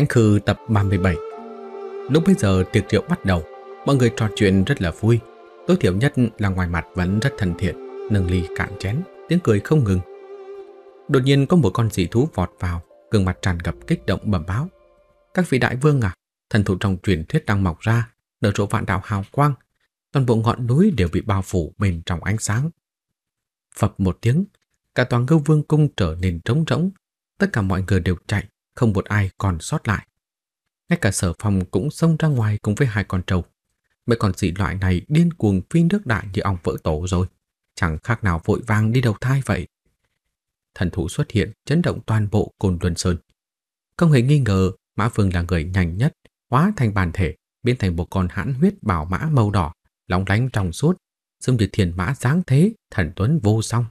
ánh Khư tập 37 Lúc bây giờ tiệc rượu bắt đầu Mọi người trò chuyện rất là vui Tối thiểu nhất là ngoài mặt vẫn rất thân thiện Nâng ly cạn chén Tiếng cười không ngừng Đột nhiên có một con dị thú vọt vào gương mặt tràn ngập kích động bẩm báo Các vị đại vương à Thần thụ trong truyền thuyết đang mọc ra Nở rộ vạn đạo hào quang Toàn bộ ngọn núi đều bị bao phủ bên trong ánh sáng Phập một tiếng Cả toàn ngưu vương cung trở nên trống rỗng Tất cả mọi người đều chạy không một ai còn sót lại. Ngay cả sở phòng cũng xông ra ngoài cùng với hai con trâu. Mấy con dị loại này điên cuồng phi nước đại như ong vỡ tổ rồi. Chẳng khác nào vội vàng đi đầu thai vậy. Thần thú xuất hiện chấn động toàn bộ cồn luân sơn. Không hề nghi ngờ Mã Phương là người nhanh nhất, hóa thành bản thể, biến thành một con hãn huyết bảo mã màu đỏ, lóng lánh trong suốt, giống như thiền mã dáng thế, thần tuấn vô song.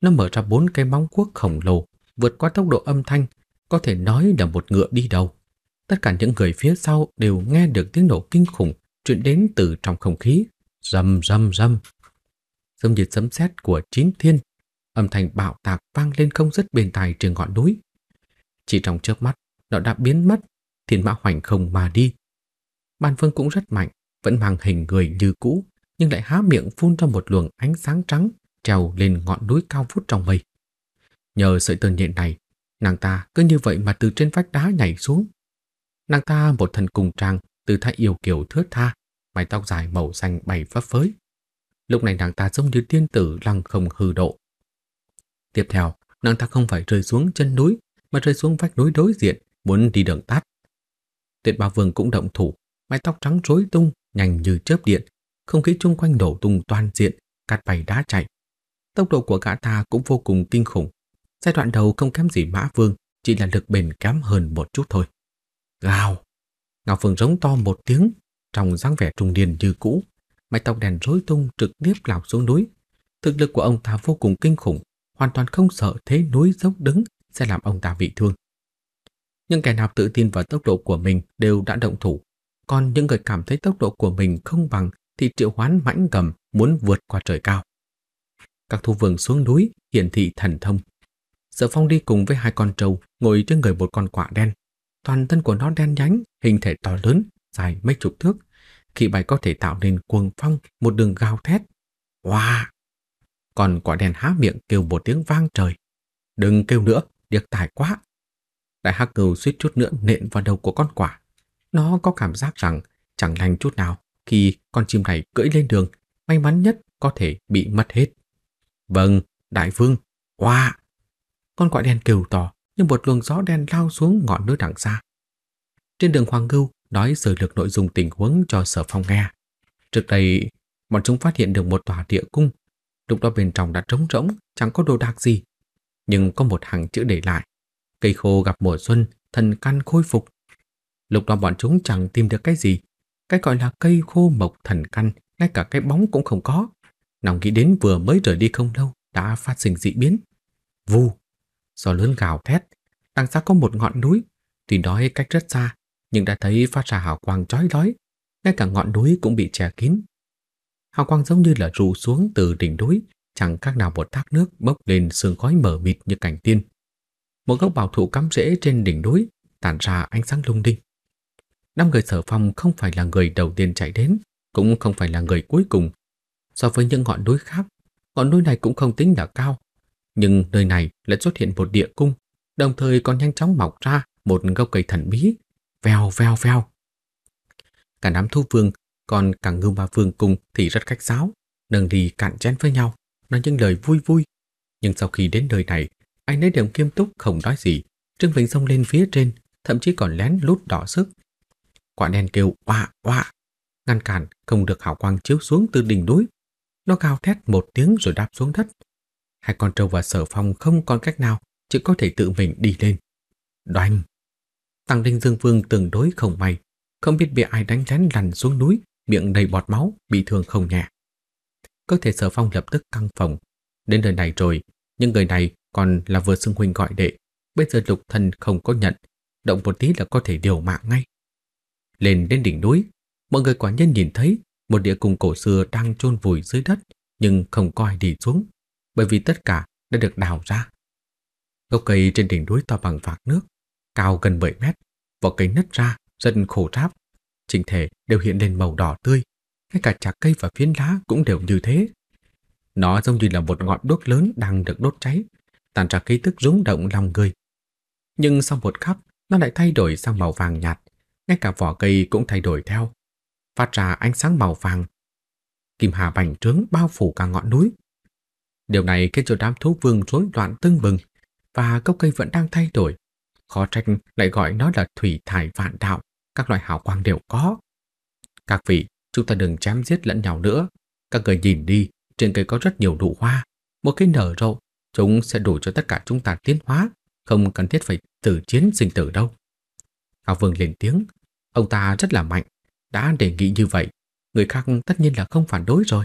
Nó mở ra bốn cái móng cuốc khổng lồ, vượt qua tốc độ âm thanh, có thể nói là một ngựa đi đầu. Tất cả những người phía sau đều nghe được tiếng nổ kinh khủng truyền đến từ trong không khí, rầm rầm rầm. Giống như sấm sét của chín thiên, âm thanh bạo tạc vang lên không dứt bên tai trên ngọn núi. Chỉ trong chớp mắt, nó đã biến mất, thiên mã hoành không mà đi. Ban Vương cũng rất mạnh, vẫn mang hình người như cũ, nhưng lại há miệng phun ra một luồng ánh sáng trắng trèo lên ngọn núi cao vút trong mây. Nhờ sợi tơ nhện này, Nàng ta cứ như vậy mà từ trên vách đá nhảy xuống. Nàng ta một thần cùng trang, từ thái yêu kiều thướt tha, mái tóc dài màu xanh bay phấp phới. Lúc này nàng ta giống như tiên tử lăng không hư độ. Tiếp theo, nàng ta không phải rơi xuống chân núi, mà rơi xuống vách núi đối diện, muốn đi đường tắt. Tuyệt Bảo Vương cũng động thủ, mái tóc trắng rối tung, nhanh như chớp điện, không khí chung quanh đổ tung toàn diện, cát bay đá chạy. Tốc độ của gã ta cũng vô cùng kinh khủng, Giai đoạn đầu không kém gì Mã Vương, chỉ là lực bền kém hơn một chút thôi. Gào! Ngọc phượng rống to một tiếng, trong dáng vẻ trung niên như cũ, mái tóc đèn rối tung trực tiếp lao xuống núi. Thực lực của ông ta vô cùng kinh khủng, hoàn toàn không sợ thế núi dốc đứng sẽ làm ông ta bị thương. Nhưng kẻ nào tự tin vào tốc độ của mình đều đã động thủ, còn những người cảm thấy tốc độ của mình không bằng thì triệu hoán mãnh cầm muốn vượt qua trời cao. Các thu vườn xuống núi hiển thị thần thông Sở Phong đi cùng với hai con trâu ngồi trên người một con quạ đen. Toàn thân của nó đen nhánh, hình thể to lớn, dài mấy chục thước. Khi bay có thể tạo nên cuồng phong, một đường gào thét. Wow! Còn quả đen há miệng kêu một tiếng vang trời. Đừng kêu nữa, điếc tài quá. Đại hắc cừu suýt chút nữa nện vào đầu của con quả. Nó có cảm giác rằng chẳng lành chút nào khi con chim này cưỡi lên đường, may mắn nhất có thể bị mất hết. Vâng, đại vương, Qua. wow, con quạ đen kêu to như một luồng gió đen lao xuống ngọn núi đằng xa. Trên đường Hoàng Ngưu nói sử lược nội dung tình huống cho Sở Phong nghe. Trước đây, bọn chúng phát hiện được một tòa địa cung. Lúc đó bên trong đã trống rỗng, chẳng có đồ đạc gì. Nhưng có một hàng chữ để lại. Cây khô gặp mùa xuân, thần căn khôi phục. Lúc đó bọn chúng chẳng tìm được cái gì. Cái gọi là cây khô mộc thần căn, ngay cả cái bóng cũng không có. Nào nghĩ đến vừa mới rời đi không lâu, đã phát sinh dị biến. Vù, gió lớn gào thét. Đằng xa có một ngọn núi, tuy nói cách rất xa, nhưng đã thấy phát ra hào quang chói lói, ngay cả ngọn núi cũng bị che kín. Hào quang giống như là rụ xuống từ đỉnh núi, chẳng khác nào một thác nước bốc lên sương khói mờ mịt như cảnh tiên. Một gốc bảo thụ cắm rễ trên đỉnh núi tản ra ánh sáng lung linh. Năm người sở phong không phải là người đầu tiên chạy đến, cũng không phải là người cuối cùng. So với những ngọn núi khác, ngọn núi này cũng không tính là cao, nhưng nơi này lại xuất hiện một địa cung, đồng thời còn nhanh chóng mọc ra một gốc cây thần bí, vèo vèo vèo Cả đám thu vương, còn cả ngưu ma vương cùng thì rất cách giáo, nâng đi cạn chén với nhau, nói những lời vui vui. Nhưng sau khi đến nơi này, anh ấy đều kiêm túc không nói gì, Trương Vĩnh sông lên phía trên, thậm chí còn lén lút đỏ sức. Quả đen kêu oa oa, ngăn cản không được hảo quang chiếu xuống từ đỉnh núi. Nó cao thét một tiếng rồi đáp xuống đất, Hai con trâu và sở phong không còn cách nào, chỉ có thể tự mình đi lên. Đoanh! Tăng Đinh Dương Vương tương đối không may, không biết bị ai đánh lén lăn xuống núi, miệng đầy bọt máu, bị thương không nhẹ. Cơ thể sở phong lập tức căng phòng. Đến đời này rồi, nhưng người này còn là vừa xưng huynh gọi đệ. Bây giờ lục thần không có nhận, động một tí là có thể điều mạng ngay. Lên đến đỉnh núi, mọi người quả nhân nhìn thấy một địa cung cổ xưa đang chôn vùi dưới đất, nhưng không có ai đi xuống bởi vì tất cả đã được đào ra. Gốc cây trên đỉnh núi to bằng vạc nước, cao gần 7 mét, vỏ cây nứt ra, dần khổ ráp. Trình thể đều hiện lên màu đỏ tươi, ngay cả chạc cây và phiến lá cũng đều như thế. Nó giống như là một ngọn đuốc lớn đang được đốt cháy, tàn ra khí tức rúng động lòng người. Nhưng sau một khắc, nó lại thay đổi sang màu vàng nhạt, ngay cả vỏ cây cũng thay đổi theo, phát ra ánh sáng màu vàng. Kim hà bành trướng bao phủ cả ngọn núi, Điều này khiến cho đám thú vương rối loạn tưng bừng và cốc cây vẫn đang thay đổi. Khó trách lại gọi nó là thủy thải vạn đạo, các loại hào quang đều có. Các vị, chúng ta đừng chém giết lẫn nhau nữa. Các người nhìn đi, trên cây có rất nhiều nụ hoa. Một cái nở rộ, chúng sẽ đủ cho tất cả chúng ta tiến hóa, không cần thiết phải tử chiến sinh tử đâu. Cao Vương lên tiếng, ông ta rất là mạnh, đã đề nghị như vậy, người khác tất nhiên là không phản đối rồi.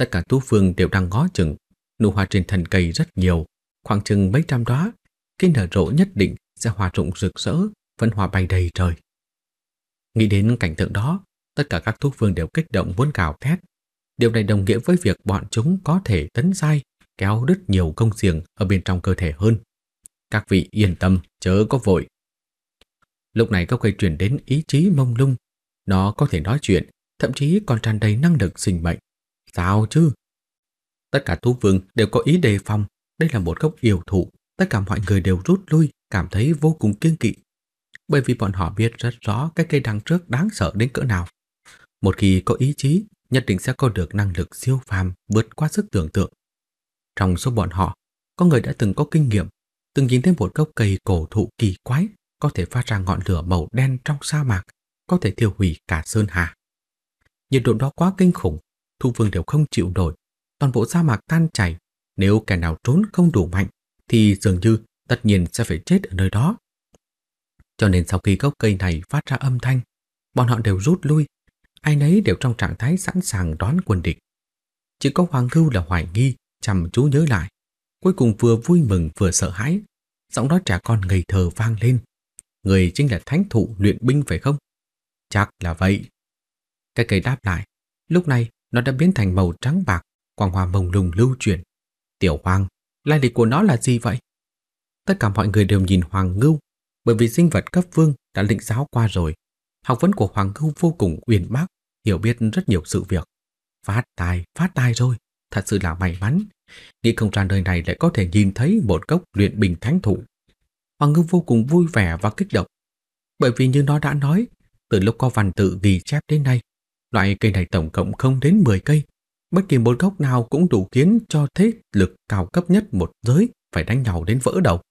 Tất cả thú phương đều đang ngó chừng, nụ hoa trên thân cây rất nhiều, khoảng chừng mấy trăm đóa, khi nở rộ nhất định sẽ hòa rụng rực rỡ, vẫn hòa bay đầy trời. Nghĩ đến cảnh tượng đó, tất cả các thú phương đều kích động muốn cào thét. Điều này đồng nghĩa với việc bọn chúng có thể tấn dai, kéo đứt nhiều công xiềng ở bên trong cơ thể hơn. Các vị yên tâm, chớ có vội. Lúc này có cây truyền đến ý chí mông lung. Nó có thể nói chuyện, thậm chí còn tràn đầy năng lực sinh mệnh. Sao chứ? Tất cả thú vương đều có ý đề phòng. Đây là một gốc yêu thụ. Tất cả mọi người đều rút lui, cảm thấy vô cùng kiêng kỵ. Bởi vì bọn họ biết rất rõ cái cây đằng trước đáng sợ đến cỡ nào. Một khi có ý chí, nhất định sẽ có được năng lực siêu phàm vượt qua sức tưởng tượng. Trong số bọn họ, có người đã từng có kinh nghiệm, từng nhìn thấy một gốc cây cổ thụ kỳ quái có thể phát ra ngọn lửa màu đen trong sa mạc, có thể thiêu hủy cả sơn hà. Nhiệt độ đó quá kinh khủng, Thu Vương đều không chịu nổi. Toàn bộ sa mạc tan chảy, nếu kẻ nào trốn không đủ mạnh thì dường như tất nhiên sẽ phải chết ở nơi đó. Cho nên sau khi gốc cây này phát ra âm thanh, bọn họ đều rút lui, ai nấy đều trong trạng thái sẵn sàng đón quân địch. Chỉ có Hoàng Ngưu là hoài nghi, chăm chú nhớ lại, cuối cùng vừa vui mừng vừa sợ hãi, giọng nói trẻ con ngây thơ vang lên. Người chính là thánh thụ luyện binh phải không? Chắc là vậy. Cái cây đáp lại, lúc này nó đã biến thành màu trắng bạc, quang hòa mông lung lưu chuyển. Tiểu hoang, lai lịch của nó là gì vậy? Tất cả mọi người đều nhìn Hoàng Ngưu, bởi vì sinh vật cấp vương đã lĩnh giáo qua rồi. Học vấn của Hoàng Ngưu vô cùng uyên bác, hiểu biết rất nhiều sự việc. Phát tài, phát tài rồi, thật sự là may mắn. Nghĩ không ra nơi này lại có thể nhìn thấy một cốc luyện bình thánh thủ. Hoàng Ngưu vô cùng vui vẻ và kích động, bởi vì như nó đã nói, từ lúc có văn tự ghi chép đến nay, Loại cây này tổng cộng không đến 10 cây. Bất kỳ một gốc nào cũng đủ khiến cho thế lực cao cấp nhất một giới phải đánh nhau đến vỡ đầu.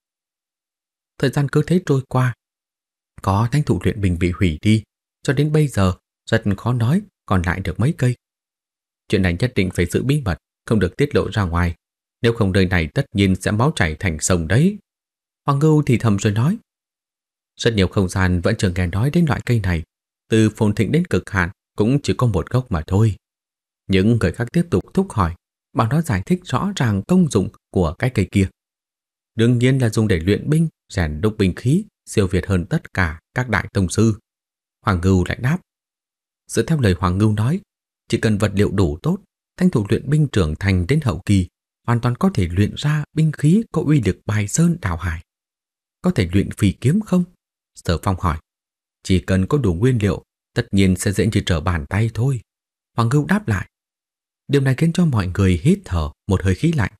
Thời gian cứ thế trôi qua. Có thanh thủ luyện bình bị hủy đi, cho đến bây giờ rất khó nói còn lại được mấy cây. Chuyện này nhất định phải giữ bí mật, không được tiết lộ ra ngoài. Nếu không nơi này tất nhiên sẽ máu chảy thành sông đấy. Hoàng Ngưu thì thầm rồi nói. Rất nhiều không gian vẫn chưa nghe nói đến loại cây này, từ phồn thịnh đến cực hạn, cũng chỉ có một gốc mà thôi. Những người khác tiếp tục thúc hỏi, bảo nó giải thích rõ ràng công dụng của cái cây kia. Đương nhiên là dùng để luyện binh, rèn đúc binh khí, siêu việt hơn tất cả các đại tông sư. Hoàng Ngưu lại đáp. Dựa theo lời Hoàng Ngưu nói, chỉ cần vật liệu đủ tốt, thanh thủ luyện binh trưởng thành đến hậu kỳ, hoàn toàn có thể luyện ra binh khí có uy lực bài sơn đào hải. Có thể luyện phi kiếm không? Sở Phong hỏi. Chỉ cần có đủ nguyên liệu tất nhiên sẽ dễ như trở bàn tay thôi. Hoàng Ngưu đáp lại. Điều này khiến cho mọi người hít thở một hơi khí lạnh.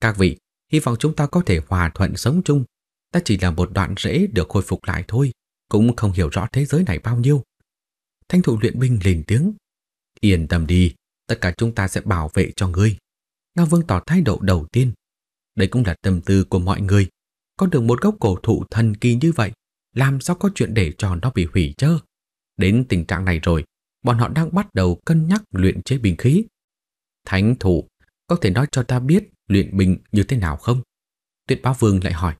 Các vị, hy vọng chúng ta có thể hòa thuận sống chung. Ta chỉ là một đoạn rễ được khôi phục lại thôi, cũng không hiểu rõ thế giới này bao nhiêu. Thanh thủ luyện binh lên tiếng. Yên tâm đi, tất cả chúng ta sẽ bảo vệ cho ngươi. Ngao Vương tỏ thái độ đầu tiên. Đây cũng là tâm tư của mọi người. Có được một gốc cổ thụ thần kỳ như vậy, làm sao có chuyện để cho nó bị hủy chơ? Đến tình trạng này rồi, bọn họ đang bắt đầu cân nhắc luyện chế binh khí. Thánh thủ, có thể nói cho ta biết luyện binh như thế nào không? Tuyết Bá Vương lại hỏi.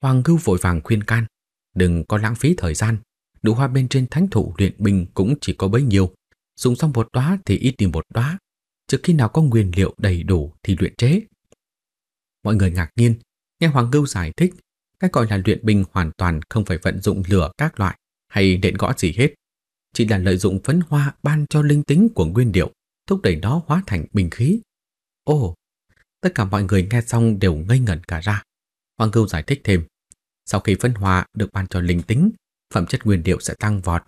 Hoàng Ngưu vội vàng khuyên can, đừng có lãng phí thời gian. Đủ hoa bên trên thánh thủ luyện binh cũng chỉ có bấy nhiêu. Dùng xong một đóa thì ít đi một đóa. Trước khi nào có nguyên liệu đầy đủ thì luyện chế. Mọi người ngạc nhiên, nghe Hoàng Ngưu giải thích, cái gọi là luyện binh hoàn toàn không phải vận dụng lửa các loại hay nện gõ gì hết, chỉ là lợi dụng phấn hoa ban cho linh tính của nguyên điệu, thúc đẩy nó hóa thành bình khí. Ồ, tất cả mọi người nghe xong đều ngây ngẩn cả ra. Hoàng Cưu giải thích thêm, sau khi phấn hoa được ban cho linh tính, phẩm chất nguyên điệu sẽ tăng vọt,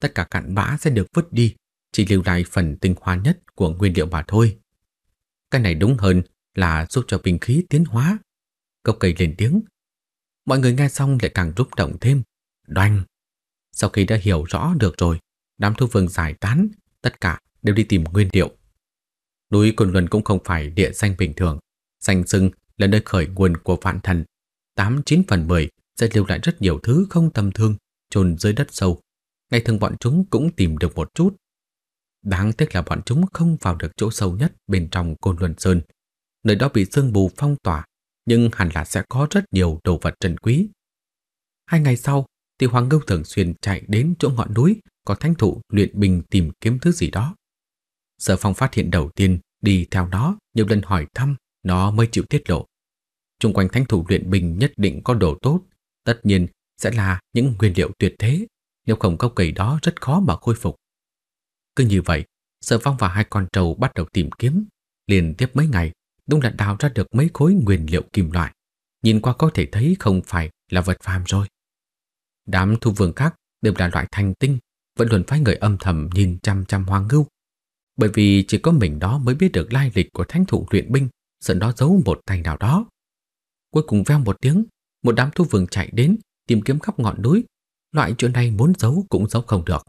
tất cả cặn bã sẽ được vứt đi, chỉ lưu lại phần tinh hoa nhất của nguyên liệu mà thôi. Cái này đúng hơn là giúp cho bình khí tiến hóa. Cốc cây lên tiếng. Mọi người nghe xong lại càng rúc động thêm. Đoanh! Sau khi đã hiểu rõ được rồi, đám thú vương giải tán, tất cả đều đi tìm nguyên liệu. Núi Cồn Luân cũng không phải địa danh bình thường, danh sưng là nơi khởi nguồn của vạn thần. 89 phần 10 sẽ lưu lại rất nhiều thứ không tầm thường chôn dưới đất sâu. Ngay thường bọn chúng cũng tìm được một chút. Đáng tiếc là bọn chúng không vào được chỗ sâu nhất bên trong Côn Luân Sơn. Nơi đó bị sương bù phong tỏa, nhưng hẳn là sẽ có rất nhiều đồ vật trân quý. Hai ngày sau, thì Hoàng Ngưu thường xuyên chạy đến chỗ ngọn núi có thánh thụ luyện bình tìm kiếm thứ gì đó. Sở Phong phát hiện đầu tiên đi theo nó nhiều lần hỏi thăm nó mới chịu tiết lộ. Trung quanh thánh thủ luyện bình nhất định có đồ tốt, tất nhiên sẽ là những nguyên liệu tuyệt thế, nếu không có cầy đó rất khó mà khôi phục. Cứ như vậy, Sở Phong và hai con trâu bắt đầu tìm kiếm, liền tiếp mấy ngày, đúng là đào ra được mấy khối nguyên liệu kim loại. Nhìn qua có thể thấy không phải là vật phàm rồi. Đám thu vương khác đều là loại thanh tinh, vẫn luôn phải người âm thầm nhìn chăm chăm hoang ngưu. Bởi vì chỉ có mình đó mới biết được lai lịch của thánh thủ luyện binh, sợ đó giấu một tay nào đó. Cuối cùng veo một tiếng, một đám thu vương chạy đến, tìm kiếm khắp ngọn núi. Loại chuyện này muốn giấu cũng giấu không được.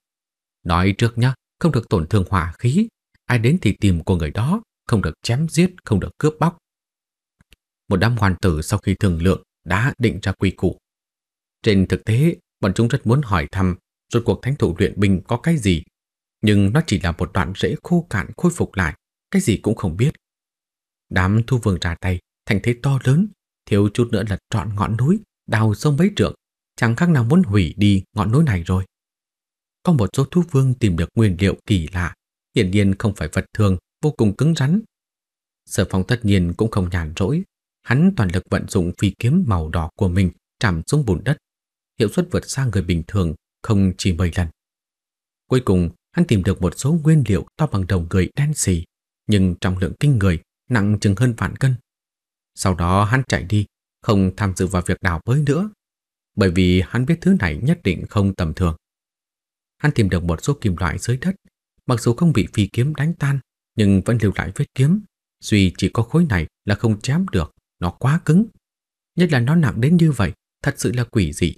Nói trước nhá, không được tổn thương hỏa khí, ai đến thì tìm của người đó, không được chém giết, không được cướp bóc. Một đám hoàn tử sau khi thường lượng đã định ra quy củ. Trên thực tế, Bọn chúng rất muốn hỏi thăm rốt cuộc thánh thủ luyện binh có cái gì, nhưng nó chỉ là một đoạn rễ khô cạn khôi phục lại, cái gì cũng không biết. Đám thu vương ra tay, thành thế to lớn, thiếu chút nữa là trọn ngọn núi, đào sông mấy trượng, chẳng khác nào muốn hủy đi ngọn núi này rồi. Có một số thu vương tìm được nguyên liệu kỳ lạ, hiển nhiên không phải vật thường, vô cùng cứng rắn. Sở phong tất nhiên cũng không nhàn rỗi, hắn toàn lực vận dụng phi kiếm màu đỏ của mình chạm xuống bùn đất hiệu suất vượt xa người bình thường không chỉ 10 lần. Cuối cùng, hắn tìm được một số nguyên liệu to bằng đầu người đen xì, nhưng trọng lượng kinh người, nặng chừng hơn vạn cân. Sau đó hắn chạy đi, không tham dự vào việc đào bới nữa, bởi vì hắn biết thứ này nhất định không tầm thường. Hắn tìm được một số kim loại dưới đất, mặc dù không bị phi kiếm đánh tan, nhưng vẫn lưu lại vết kiếm, duy chỉ có khối này là không chém được, nó quá cứng. Nhất là nó nặng đến như vậy, thật sự là quỷ dị.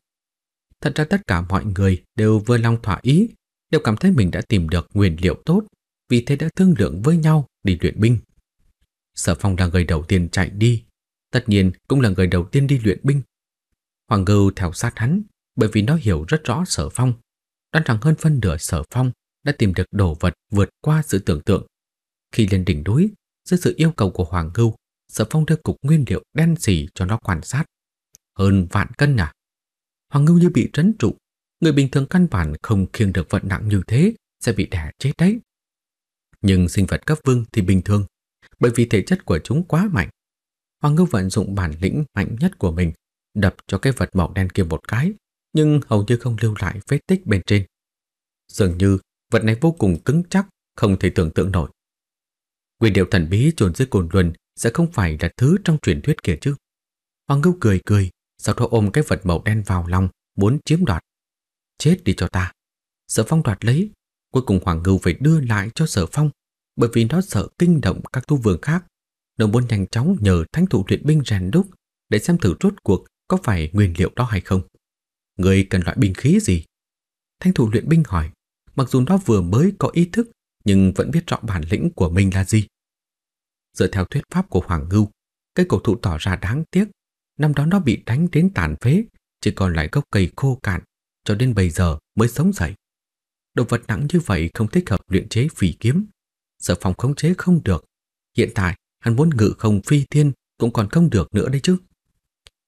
Thật ra tất cả mọi người đều vừa lòng thỏa ý, đều cảm thấy mình đã tìm được nguyên liệu tốt, vì thế đã thương lượng với nhau đi luyện binh. Sở Phong là người đầu tiên chạy đi, tất nhiên cũng là người đầu tiên đi luyện binh. Hoàng Ngưu theo sát hắn, bởi vì nó hiểu rất rõ Sở Phong, đoán rằng hơn phân nửa Sở Phong đã tìm được đồ vật vượt qua sự tưởng tượng. Khi lên đỉnh núi, dưới sự yêu cầu của Hoàng Ngưu, Sở Phong đưa cục nguyên liệu đen xì cho nó quan sát. Hơn vạn cân à? Hoàng Ngưu như bị trấn trụ. Người bình thường căn bản không khiêng được vận nặng như thế sẽ bị đẻ chết đấy. Nhưng sinh vật cấp vương thì bình thường, bởi vì thể chất của chúng quá mạnh. Hoàng Ngưu vận dụng bản lĩnh mạnh nhất của mình, đập cho cái vật màu đen kia một cái, nhưng hầu như không lưu lại vết tích bên trên. Dường như vật này vô cùng cứng chắc, không thể tưởng tượng nổi. Quyền điều thần bí trồn dưới cồn luân sẽ không phải là thứ trong truyền thuyết kia chứ. Hoàng Ngưu cười cười, sau đó ôm cái vật màu đen vào lòng, muốn chiếm đoạt. Chết đi cho ta. Sở Phong đoạt lấy, cuối cùng Hoàng Ngưu phải đưa lại cho Sở Phong, bởi vì nó sợ kinh động các tu vườn khác. Nó muốn nhanh chóng nhờ thánh thủ luyện binh rèn đúc để xem thử rốt cuộc có phải nguyên liệu đó hay không. Người cần loại binh khí gì? Thánh thủ luyện binh hỏi, mặc dù nó vừa mới có ý thức nhưng vẫn biết rõ bản lĩnh của mình là gì. Dựa theo thuyết pháp của Hoàng Ngưu, cái cổ thụ tỏ ra đáng tiếc Năm đó nó bị đánh đến tàn phế, chỉ còn lại gốc cây khô cạn, cho đến bây giờ mới sống dậy. Đồ vật nặng như vậy không thích hợp luyện chế phỉ kiếm. Sở phòng khống chế không được. Hiện tại, hắn muốn ngự không phi thiên cũng còn không được nữa đấy chứ.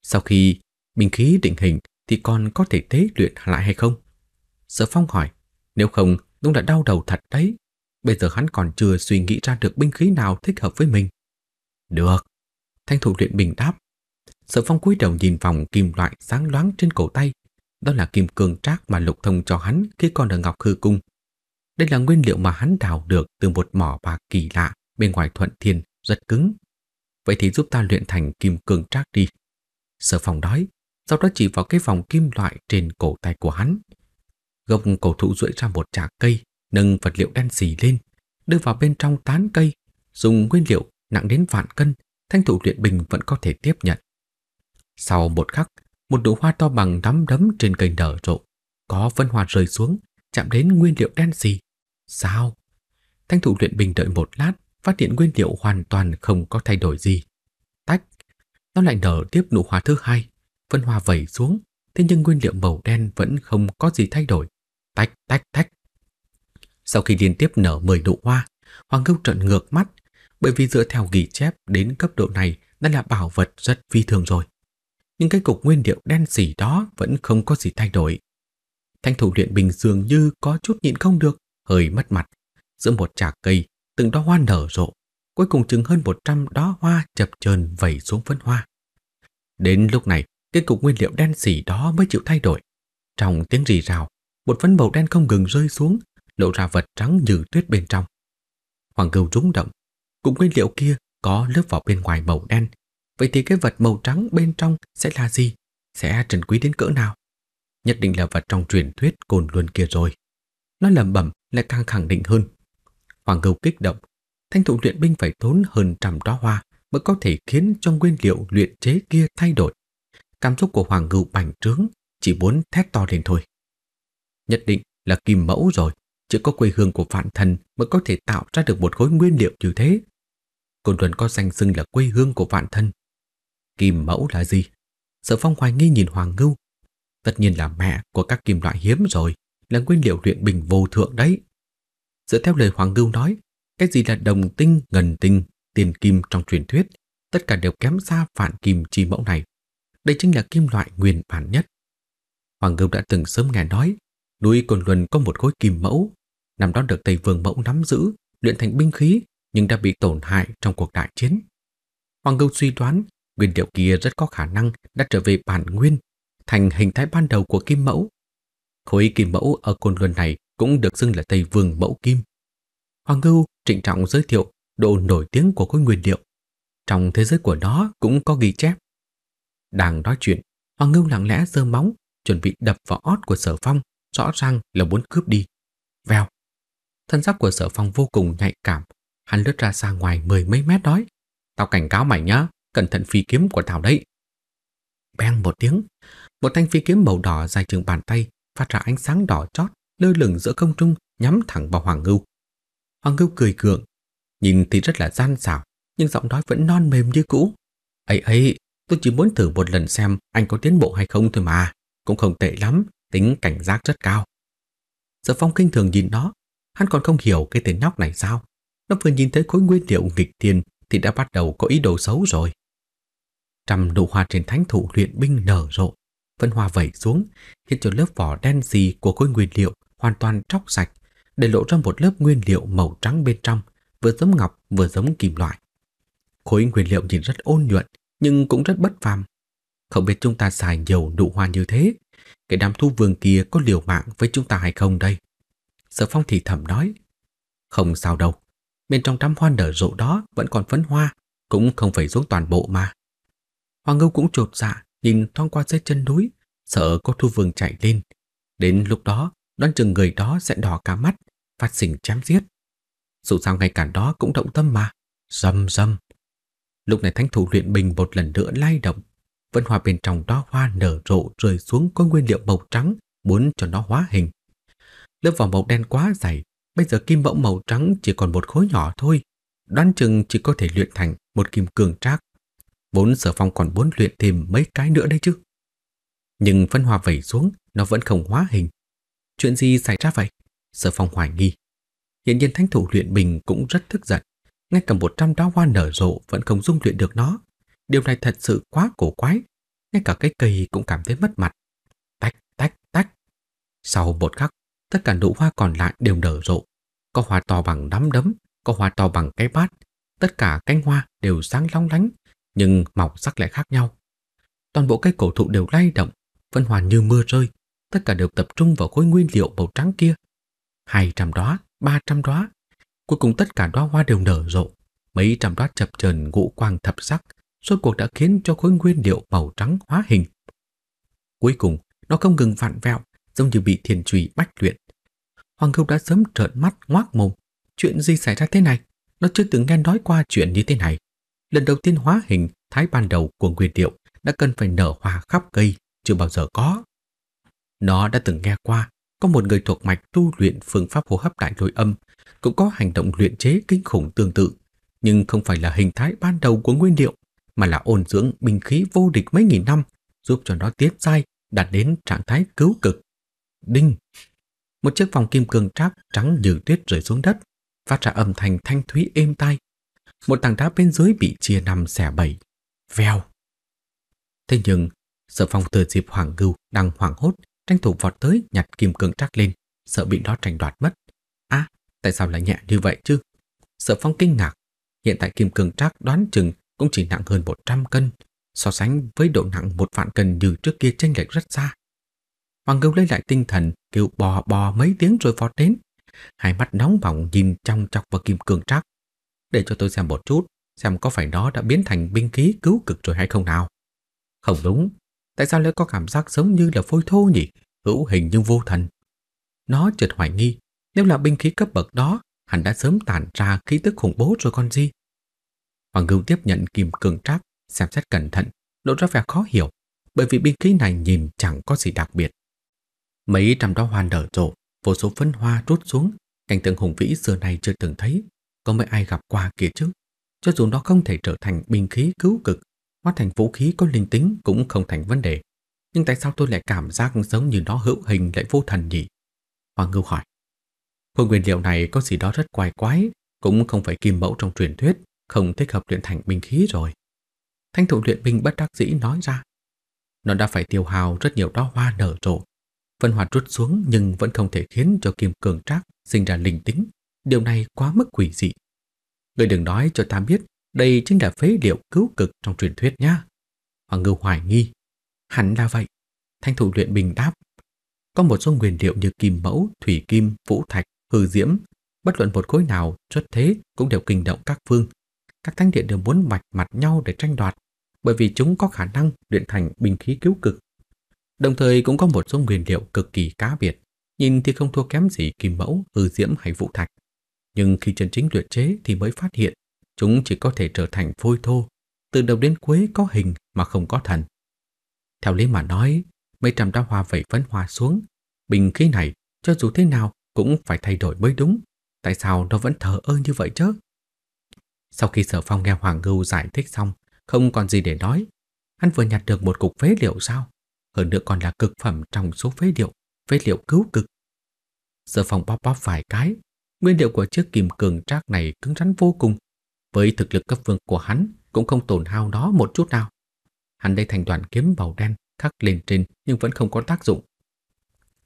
Sau khi bình khí định hình thì còn có thể tế luyện lại hay không? Sở phong hỏi, nếu không đúng là đau đầu thật đấy. Bây giờ hắn còn chưa suy nghĩ ra được binh khí nào thích hợp với mình. Được. Thanh thủ luyện bình đáp, Sở phong cúi đầu nhìn vòng kim loại sáng loáng trên cổ tay. Đó là kim cương trác mà lục thông cho hắn khi còn ở Ngọc Hư Cung. Đây là nguyên liệu mà hắn đào được từ một mỏ bạc kỳ lạ bên ngoài thuận thiên, rất cứng. Vậy thì giúp ta luyện thành kim cương trác đi. Sở phong nói, sau đó chỉ vào cái vòng kim loại trên cổ tay của hắn. Gốc cổ thụ duỗi ra một chạc cây, nâng vật liệu đen xì lên, đưa vào bên trong tán cây, dùng nguyên liệu nặng đến vạn cân, thanh thủ luyện bình vẫn có thể tiếp nhận. Sau một khắc, một đóa hoa to bằng nắm đấm trên cành nở rộ, có phân hoa rơi xuống, chạm đến nguyên liệu đen gì Sao? Thanh thủ luyện bình đợi một lát, phát hiện nguyên liệu hoàn toàn không có thay đổi gì. Tách, nó lại nở tiếp nụ hoa thứ hai, phân hoa vẩy xuống, thế nhưng nguyên liệu màu đen vẫn không có gì thay đổi. Tách, tách, tách. Sau khi liên tiếp nở 10 nụ hoa, Hoàng Ngưu trợn ngược mắt, bởi vì dựa theo ghi chép đến cấp độ này đã là bảo vật rất phi thường rồi nhưng cái cục nguyên liệu đen sì đó vẫn không có gì thay đổi. Thanh thủ luyện bình dường như có chút nhịn không được, hơi mất mặt. Giữa một trà cây, từng đó hoa nở rộ, cuối cùng chừng hơn 100 đó hoa chập chờn vẩy xuống phấn hoa. Đến lúc này, cái cục nguyên liệu đen sì đó mới chịu thay đổi. Trong tiếng rì rào, một phấn màu đen không ngừng rơi xuống, lộ ra vật trắng như tuyết bên trong. Hoàng cừu rúng động, cục nguyên liệu kia có lớp vỏ bên ngoài màu đen, vậy thì cái vật màu trắng bên trong sẽ là gì? Sẽ trần quý đến cỡ nào? Nhất định là vật trong truyền thuyết cồn luôn kia rồi. Nó lẩm bẩm lại càng khẳng định hơn. Hoàng Ngưu kích động, thanh thụ luyện binh phải tốn hơn trăm đóa hoa mới có thể khiến cho nguyên liệu luyện chế kia thay đổi. Cảm xúc của Hoàng Ngưu bành trướng, chỉ muốn thét to lên thôi. Nhất định là kim mẫu rồi, chỉ có quê hương của vạn thần mới có thể tạo ra được một khối nguyên liệu như thế. Cồn Luân có danh xưng là quê hương của vạn thân Kim mẫu là gì? Sở Phong hoài nghi nhìn Hoàng Ngưu. Tất nhiên là mẹ của các kim loại hiếm rồi, là nguyên liệu luyện bình vô thượng đấy. Dựa theo lời Hoàng Ngưu nói, cái gì là đồng tinh, ngần tinh, tiền kim trong truyền thuyết, tất cả đều kém xa vạn kim chi mẫu này. Đây chính là kim loại nguyên bản nhất. Hoàng Ngưu đã từng sớm nghe nói, núi Cồn Luân có một khối kim mẫu, nằm đó được Tây Vương mẫu nắm giữ, luyện thành binh khí nhưng đã bị tổn hại trong cuộc đại chiến. Hoàng Ngưu suy đoán Nguyên liệu kia rất có khả năng đã trở về bản nguyên, thành hình thái ban đầu của kim mẫu. Khối kim mẫu ở côn luân này cũng được xưng là Tây Vương mẫu kim. Hoàng Ngưu trịnh trọng giới thiệu độ nổi tiếng của khối nguyên liệu. Trong thế giới của nó cũng có ghi chép. Đang nói chuyện, Hoàng Ngưu lặng lẽ giơ móng, chuẩn bị đập vào ót của sở phong, rõ ràng là muốn cướp đi. Vèo! Thân sắc của sở phong vô cùng nhạy cảm, hắn lướt ra xa ngoài mười mấy mét nói. Tao cảnh cáo mày nhá, cẩn thận phi kiếm của tao đấy. bang một tiếng, một thanh phi kiếm màu đỏ dài chừng bàn tay phát ra ánh sáng đỏ chót lơ lửng giữa không trung nhắm thẳng vào Hoàng Ngưu. Hoàng Ngưu cười cường, nhìn thì rất là gian xảo, nhưng giọng nói vẫn non mềm như cũ. Ấy ấy, tôi chỉ muốn thử một lần xem anh có tiến bộ hay không thôi mà, cũng không tệ lắm, tính cảnh giác rất cao. Giờ Phong kinh thường nhìn nó, hắn còn không hiểu cái tên nhóc này sao. Nó vừa nhìn thấy khối nguyên liệu nghịch tiền thì đã bắt đầu có ý đồ xấu rồi. Trăm nụ hoa trên thánh thụ luyện binh nở rộ, phân hoa vẩy xuống, khiến cho lớp vỏ đen xì của khối nguyên liệu hoàn toàn tróc sạch, để lộ ra một lớp nguyên liệu màu trắng bên trong, vừa giống ngọc vừa giống kim loại. Khối nguyên liệu nhìn rất ôn nhuận, nhưng cũng rất bất phàm. Không biết chúng ta xài nhiều nụ hoa như thế, cái đám thu vườn kia có liều mạng với chúng ta hay không đây? Sở phong thì thầm nói. Không sao đâu, bên trong đám hoa nở rộ đó vẫn còn phấn hoa, cũng không phải xuống toàn bộ mà. Hoàng Ngưu cũng trột dạ nhìn thoáng qua dưới chân núi, sợ có thu vương chạy lên. Đến lúc đó, đoán chừng người đó sẽ đỏ cả mắt, phát sinh chém giết. Dù sao ngay cả đó cũng động tâm mà, rầm rầm. Lúc này thánh thủ luyện bình một lần nữa lay động, vân hòa bên trong đó hoa nở rộ rơi xuống có nguyên liệu màu trắng, muốn cho nó hóa hình. Lớp vỏ màu đen quá dày, bây giờ kim mẫu màu trắng chỉ còn một khối nhỏ thôi, đoán chừng chỉ có thể luyện thành một kim cường trác Vốn sở phong còn muốn luyện thêm mấy cái nữa đấy chứ. Nhưng phân hòa vẩy xuống, nó vẫn không hóa hình. Chuyện gì xảy ra vậy? Sở phong hoài nghi. Hiện nhiên thánh thủ luyện bình cũng rất tức giận. Ngay cả một trăm đá hoa nở rộ vẫn không dung luyện được nó. Điều này thật sự quá cổ quái. Ngay cả cái cây cũng cảm thấy mất mặt. Tách, tách, tách. Sau một khắc, tất cả nụ hoa còn lại đều nở rộ. Có hoa to bằng nắm đấm, có hoa to bằng cái bát. Tất cả cánh hoa đều sáng long lánh, nhưng màu sắc lại khác nhau. Toàn bộ cây cổ thụ đều lay động, phân hoàn như mưa rơi, tất cả đều tập trung vào khối nguyên liệu màu trắng kia. Hai trăm đóa, ba trăm đóa, cuối cùng tất cả đóa hoa đều nở rộ, mấy trăm đóa chập chờn ngũ quang thập sắc, suốt cuộc đã khiến cho khối nguyên liệu màu trắng hóa hình. Cuối cùng, nó không ngừng vạn vẹo, giống như bị thiền trùy bách luyện. Hoàng Cưu đã sớm trợn mắt ngoác mồm. Chuyện gì xảy ra thế này? Nó chưa từng nghe nói qua chuyện như thế này lần đầu tiên hóa hình thái ban đầu của nguyên liệu đã cần phải nở hoa khắp cây, chưa bao giờ có. Nó đã từng nghe qua, có một người thuộc mạch tu luyện phương pháp hô hấp đại nội âm, cũng có hành động luyện chế kinh khủng tương tự, nhưng không phải là hình thái ban đầu của nguyên liệu mà là ôn dưỡng binh khí vô địch mấy nghìn năm, giúp cho nó tiến dai, đạt đến trạng thái cứu cực. Đinh! Một chiếc vòng kim cương tráp trắng như tuyết rơi xuống đất, phát ra âm thanh thanh thúy êm tai, một tảng đá bên dưới bị chia năm xẻ bảy. Vèo! Thế nhưng, sợ phong thừa dịp hoàng ngưu đang hoảng hốt, tranh thủ vọt tới nhặt kim cương trắc lên, sợ bị nó tranh đoạt mất. À, tại sao lại nhẹ như vậy chứ? sợ phong kinh ngạc, hiện tại kim cương trắc đoán chừng cũng chỉ nặng hơn 100 cân, so sánh với độ nặng một vạn cân như trước kia chênh lệch rất xa. Hoàng Ngưu lấy lại tinh thần, kêu bò bò mấy tiếng rồi vọt đến. Hai mắt nóng bỏng nhìn trong chọc vào kim cương trắc để cho tôi xem một chút, xem có phải nó đã biến thành binh khí cứu cực rồi hay không nào. Không đúng, tại sao lại có cảm giác giống như là phôi thô nhỉ, hữu hình nhưng vô thần. Nó chợt hoài nghi, nếu là binh khí cấp bậc đó, hẳn đã sớm tản ra khí tức khủng bố rồi con gì. Hoàng Ngưu tiếp nhận kim cường trác, xem xét cẩn thận, lộ ra vẻ khó hiểu, bởi vì binh khí này nhìn chẳng có gì đặc biệt. Mấy trăm đóa hoa nở rộ, vô số phân hoa rút xuống, cảnh tượng hùng vĩ xưa nay chưa từng thấy, có mấy ai gặp qua kia chứ. Cho dù nó không thể trở thành bình khí cứu cực, hóa thành vũ khí có linh tính cũng không thành vấn đề. Nhưng tại sao tôi lại cảm giác giống như nó hữu hình lại vô thần nhỉ? Hoàng Ngưu hỏi. Khối nguyên liệu này có gì đó rất quái quái, cũng không phải kim mẫu trong truyền thuyết, không thích hợp luyện thành binh khí rồi. Thanh thủ luyện binh bất đắc dĩ nói ra. Nó đã phải tiêu hào rất nhiều đó hoa nở rộ. Phân hoạt rút xuống nhưng vẫn không thể khiến cho kim cường trác sinh ra linh tính. Điều này quá mức quỷ dị. Người đừng nói cho ta biết đây chính là phế liệu cứu cực trong truyền thuyết nhá. Hoàng Ngưu hoài nghi. Hẳn là vậy. Thanh thủ luyện bình đáp. Có một số nguyên liệu như kim mẫu, thủy kim, vũ thạch, hư diễm. Bất luận một khối nào xuất thế cũng đều kinh động các phương. Các thánh điện đều muốn mạch mặt nhau để tranh đoạt bởi vì chúng có khả năng luyện thành bình khí cứu cực. Đồng thời cũng có một số nguyên liệu cực kỳ cá biệt, nhìn thì không thua kém gì kim mẫu, hư diễm hay vũ thạch nhưng khi chân chính luyện chế thì mới phát hiện chúng chỉ có thể trở thành phôi thô, từ đầu đến cuối có hình mà không có thần. Theo lý mà nói, mấy trăm đá hoa vẩy phấn hoa xuống, bình khí này cho dù thế nào cũng phải thay đổi mới đúng, tại sao nó vẫn thờ ơ như vậy chứ? Sau khi Sở Phong nghe Hoàng Ngưu giải thích xong, không còn gì để nói, hắn vừa nhặt được một cục phế liệu sao? Hơn nữa còn là cực phẩm trong số phế liệu, phế liệu cứu cực. Sở Phong bóp bóp vài cái, Nguyên liệu của chiếc kìm cường trác này cứng rắn vô cùng. Với thực lực cấp vương của hắn cũng không tổn hao nó một chút nào. Hắn đây thành đoàn kiếm màu đen khắc lên trên nhưng vẫn không có tác dụng.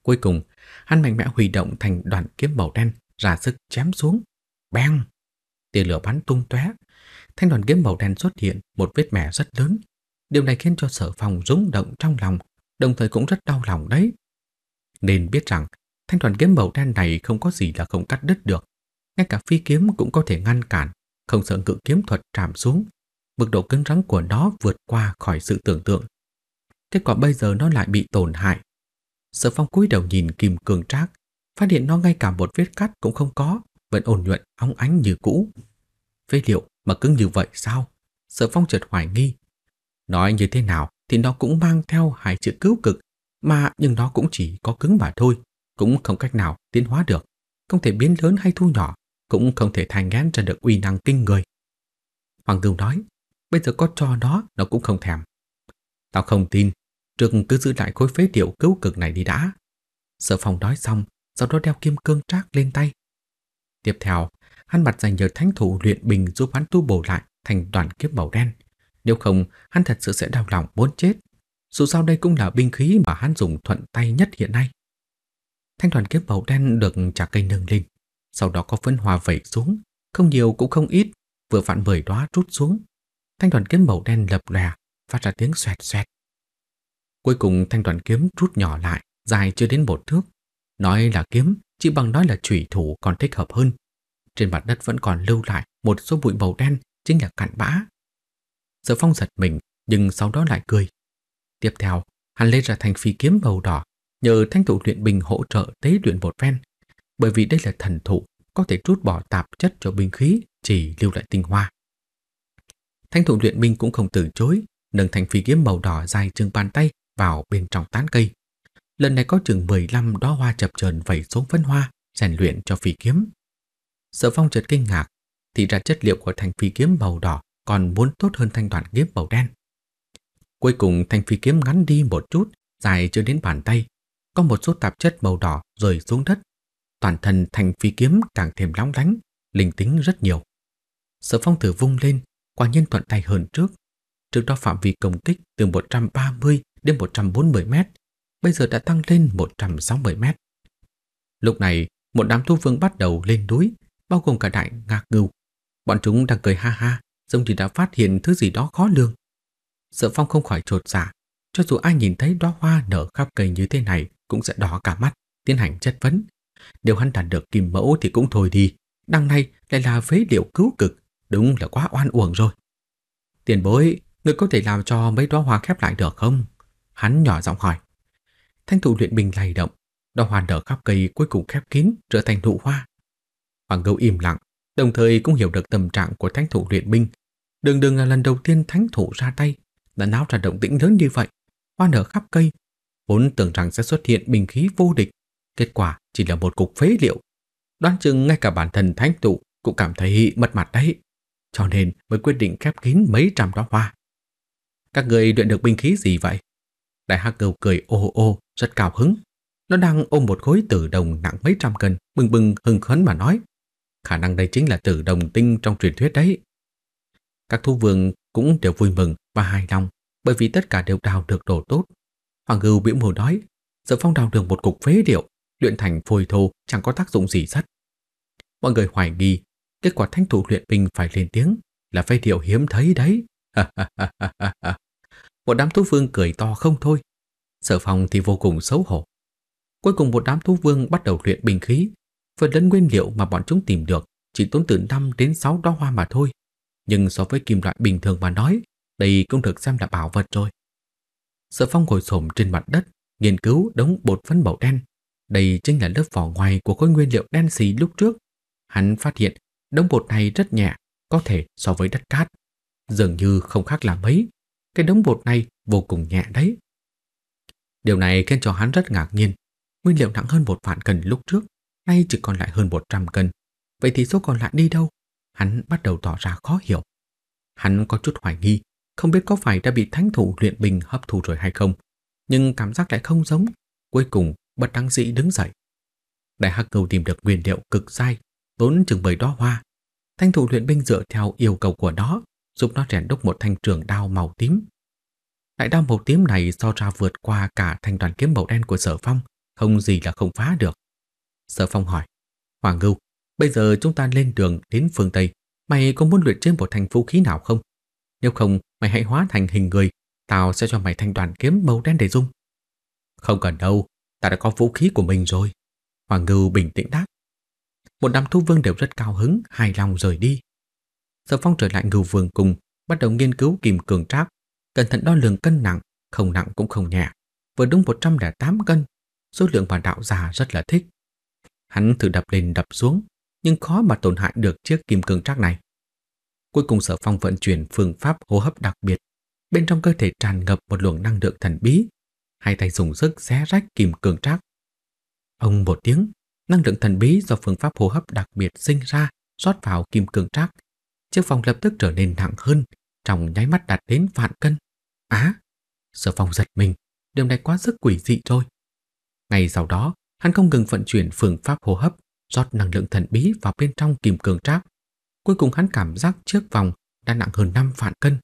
Cuối cùng, hắn mạnh mẽ huy động thành đoàn kiếm màu đen ra sức chém xuống. Bang! Tia lửa bắn tung tóe, thanh đoàn kiếm màu đen xuất hiện một vết mẻ rất lớn. Điều này khiến cho Sở phòng rúng động trong lòng, đồng thời cũng rất đau lòng đấy. Nên biết rằng Thanh đoàn kiếm màu đen này không có gì là không cắt đứt được. Ngay cả phi kiếm cũng có thể ngăn cản, không sợ ngự kiếm thuật chạm xuống. Mức độ cứng rắn của nó vượt qua khỏi sự tưởng tượng. Kết quả bây giờ nó lại bị tổn hại. Sở phong cúi đầu nhìn kim cường trác, phát hiện nó ngay cả một vết cắt cũng không có, vẫn ổn nhuận, óng ánh như cũ. Phế liệu mà cứng như vậy sao? Sở phong chợt hoài nghi. Nói như thế nào thì nó cũng mang theo hai chữ cứu cực, mà nhưng nó cũng chỉ có cứng mà thôi cũng không cách nào tiến hóa được, không thể biến lớn hay thu nhỏ, cũng không thể thành ngán ra được uy năng kinh người. Hoàng Tường nói, bây giờ có cho nó, nó cũng không thèm. Tao không tin, trước cứ giữ lại khối phế điệu cứu cực này đi đã. Sở phòng nói xong, sau đó đeo kim cương trác lên tay. Tiếp theo, hắn mặt dành nhờ thánh thủ luyện bình giúp hắn tu bổ lại thành đoàn kiếp màu đen. Nếu không, hắn thật sự sẽ đau lòng muốn chết. Dù sao đây cũng là binh khí mà hắn dùng thuận tay nhất hiện nay thanh đoàn kiếm màu đen được chạc cây nâng lên. Sau đó có phân hòa vẩy xuống, không nhiều cũng không ít, vừa vặn mười đóa rút xuống. Thanh đoàn kiếm màu đen lập lè, phát ra tiếng xoẹt xoẹt. Cuối cùng thanh đoàn kiếm rút nhỏ lại, dài chưa đến một thước. Nói là kiếm, chỉ bằng nói là thủy thủ còn thích hợp hơn. Trên mặt đất vẫn còn lưu lại một số bụi màu đen, chính là cặn bã. Sở phong giật mình, nhưng sau đó lại cười. Tiếp theo, hắn lấy ra thanh phi kiếm màu đỏ, nhờ thanh thủ luyện binh hỗ trợ tế luyện một phen, bởi vì đây là thần thụ có thể rút bỏ tạp chất cho binh khí, chỉ lưu lại tinh hoa. Thanh thủ luyện binh cũng không từ chối, nâng thanh phi kiếm màu đỏ dài chừng bàn tay vào bên trong tán cây. Lần này có chừng 15 đóa hoa chập chờn vẩy xuống phân hoa, rèn luyện cho phi kiếm. Sở Phong chợt kinh ngạc, thì ra chất liệu của thanh phi kiếm màu đỏ còn muốn tốt hơn thanh đoàn kiếm màu đen. Cuối cùng thanh phi kiếm ngắn đi một chút, dài chưa đến bàn tay, có một số tạp chất màu đỏ rơi xuống đất. Toàn thân thành phi kiếm càng thêm lóng lánh, linh tính rất nhiều. Sở phong thử vung lên, quả nhiên thuận tay hơn trước. Trước đó phạm vi công kích từ 130 đến 140 mét, bây giờ đã tăng lên 160 mét. Lúc này, một đám thu vương bắt đầu lên núi, bao gồm cả đại ngạc ngưu. Bọn chúng đang cười ha ha, giống như đã phát hiện thứ gì đó khó lường. Sở phong không khỏi trột dạ, cho dù ai nhìn thấy đóa hoa nở khắp cây như thế này cũng sẽ đỏ cả mắt, tiến hành chất vấn. Nếu hắn đạt được kim mẫu thì cũng thôi đi, đằng này lại là phế liệu cứu cực, đúng là quá oan uổng rồi. Tiền bối, người có thể làm cho mấy đóa hoa khép lại được không? Hắn nhỏ giọng hỏi. Thanh thủ luyện bình lay động, đóa hoa nở khắp cây cuối cùng khép kín trở thành thụ hoa. Hoàng Gâu im lặng, đồng thời cũng hiểu được tâm trạng của thánh thủ luyện binh. Đường đường là lần đầu tiên thánh thủ ra tay, đã náo ra động tĩnh lớn như vậy, hoa nở khắp cây vốn tưởng rằng sẽ xuất hiện binh khí vô địch, kết quả chỉ là một cục phế liệu. Đoán chừng ngay cả bản thân thánh tụ cũng cảm thấy mất mặt đấy, cho nên mới quyết định khép kín mấy trăm đóa hoa. Các người luyện được binh khí gì vậy? Đại hắc hacker cười ô ô, rất cao hứng. Nó đang ôm một khối tử đồng nặng mấy trăm cân, bừng bừng hưng khấn mà nói. Khả năng đây chính là tử đồng tinh trong truyền thuyết đấy. Các thú vương cũng đều vui mừng và hài lòng bởi vì tất cả đều đào được đồ tốt Hoàng Ngưu biểu mồ nói, Sở Phong đào được một cục phế điệu, luyện thành phôi thô chẳng có tác dụng gì sắt. Mọi người hoài nghi, kết quả thanh thủ luyện binh phải lên tiếng là phế điệu hiếm thấy đấy. một đám thú vương cười to không thôi. Sở Phong thì vô cùng xấu hổ. Cuối cùng một đám thú vương bắt đầu luyện binh khí. Phần lớn nguyên liệu mà bọn chúng tìm được chỉ tốn từ 5 đến 6 đóa hoa mà thôi. Nhưng so với kim loại bình thường mà nói, đây cũng được xem là bảo vật rồi. Sở Phong ngồi xổm trên mặt đất, nghiên cứu đống bột phấn màu đen. Đây chính là lớp vỏ ngoài của khối nguyên liệu đen xì lúc trước. Hắn phát hiện đống bột này rất nhẹ, có thể so với đất cát. Dường như không khác là mấy. Cái đống bột này vô cùng nhẹ đấy. Điều này khiến cho hắn rất ngạc nhiên. Nguyên liệu nặng hơn một vạn cân lúc trước, nay chỉ còn lại hơn 100 cân. Vậy thì số còn lại đi đâu? Hắn bắt đầu tỏ ra khó hiểu. Hắn có chút hoài nghi không biết có phải đã bị thánh thủ luyện bình hấp thu rồi hay không, nhưng cảm giác lại không giống. Cuối cùng, bất đăng dĩ đứng dậy. Đại hắc cầu tìm được nguyên liệu cực dai, tốn chừng bầy đóa hoa. Thanh thủ luyện binh dựa theo yêu cầu của nó, giúp nó rèn đúc một thanh trường đao màu tím. Đại đao màu tím này so ra vượt qua cả thanh đoàn kiếm màu đen của sở phong, không gì là không phá được. Sở phong hỏi, Hoàng Ngưu, bây giờ chúng ta lên đường đến phương Tây, mày có muốn luyện trên một thanh vũ khí nào không? Nếu không, mày hãy hóa thành hình người, tao sẽ cho mày thanh đoàn kiếm màu đen để dùng. Không cần đâu, ta đã có vũ khí của mình rồi. Hoàng Ngưu bình tĩnh đáp. Một đám thú vương đều rất cao hứng, hài lòng rời đi. Sở phong trở lại ngưu vườn cùng, bắt đầu nghiên cứu kìm cường trác, cẩn thận đo lường cân nặng, không nặng cũng không nhẹ, vừa đúng 108 cân, số lượng mà đạo già rất là thích. Hắn thử đập lên đập xuống, nhưng khó mà tổn hại được chiếc kim cường trác này. Cuối cùng Sở Phong vận chuyển phương pháp hô hấp đặc biệt. Bên trong cơ thể tràn ngập một luồng năng lượng thần bí. Hai tay dùng sức xé rách kìm cường trác. Ông một tiếng, năng lượng thần bí do phương pháp hô hấp đặc biệt sinh ra rót vào kim cường trác. Chiếc phòng lập tức trở nên nặng hơn, trong nháy mắt đạt đến vạn cân. Á! Sở Phong giật mình, điều này quá sức quỷ dị rồi. Ngày sau đó, hắn không ngừng vận chuyển phương pháp hô hấp, rót năng lượng thần bí vào bên trong kim cường trác. Cuối cùng hắn cảm giác chiếc vòng đã nặng hơn 5 vạn cân.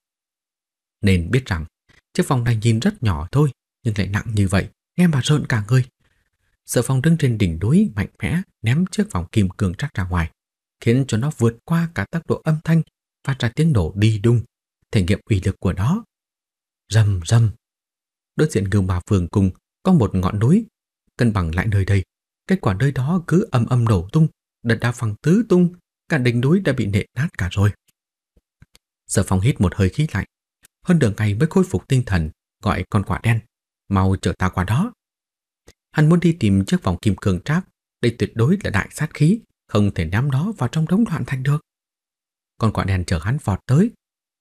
Nên biết rằng chiếc vòng này nhìn rất nhỏ thôi nhưng lại nặng như vậy, nghe mà rợn cả người. Sở phong đứng trên đỉnh núi mạnh mẽ ném chiếc vòng kim cương trắc ra ngoài, khiến cho nó vượt qua cả tốc độ âm thanh phát ra tiếng nổ đi đung, thể nghiệm uy lực của nó. Rầm rầm. Đối diện Ngưu Bà Phường cùng có một ngọn núi, cân bằng lại nơi đây. Kết quả nơi đó cứ âm âm nổ tung, đất đa phẳng tứ tung, cả đỉnh núi đã bị nệ nát cả rồi. Sở phong hít một hơi khí lạnh, hơn đường ngày mới khôi phục tinh thần, gọi con quả đen, mau chở ta qua đó. Hắn muốn đi tìm chiếc vòng kim cường tráp, đây tuyệt đối là đại sát khí, không thể ném nó vào trong đống loạn thành được. Con quả đen chở hắn vọt tới,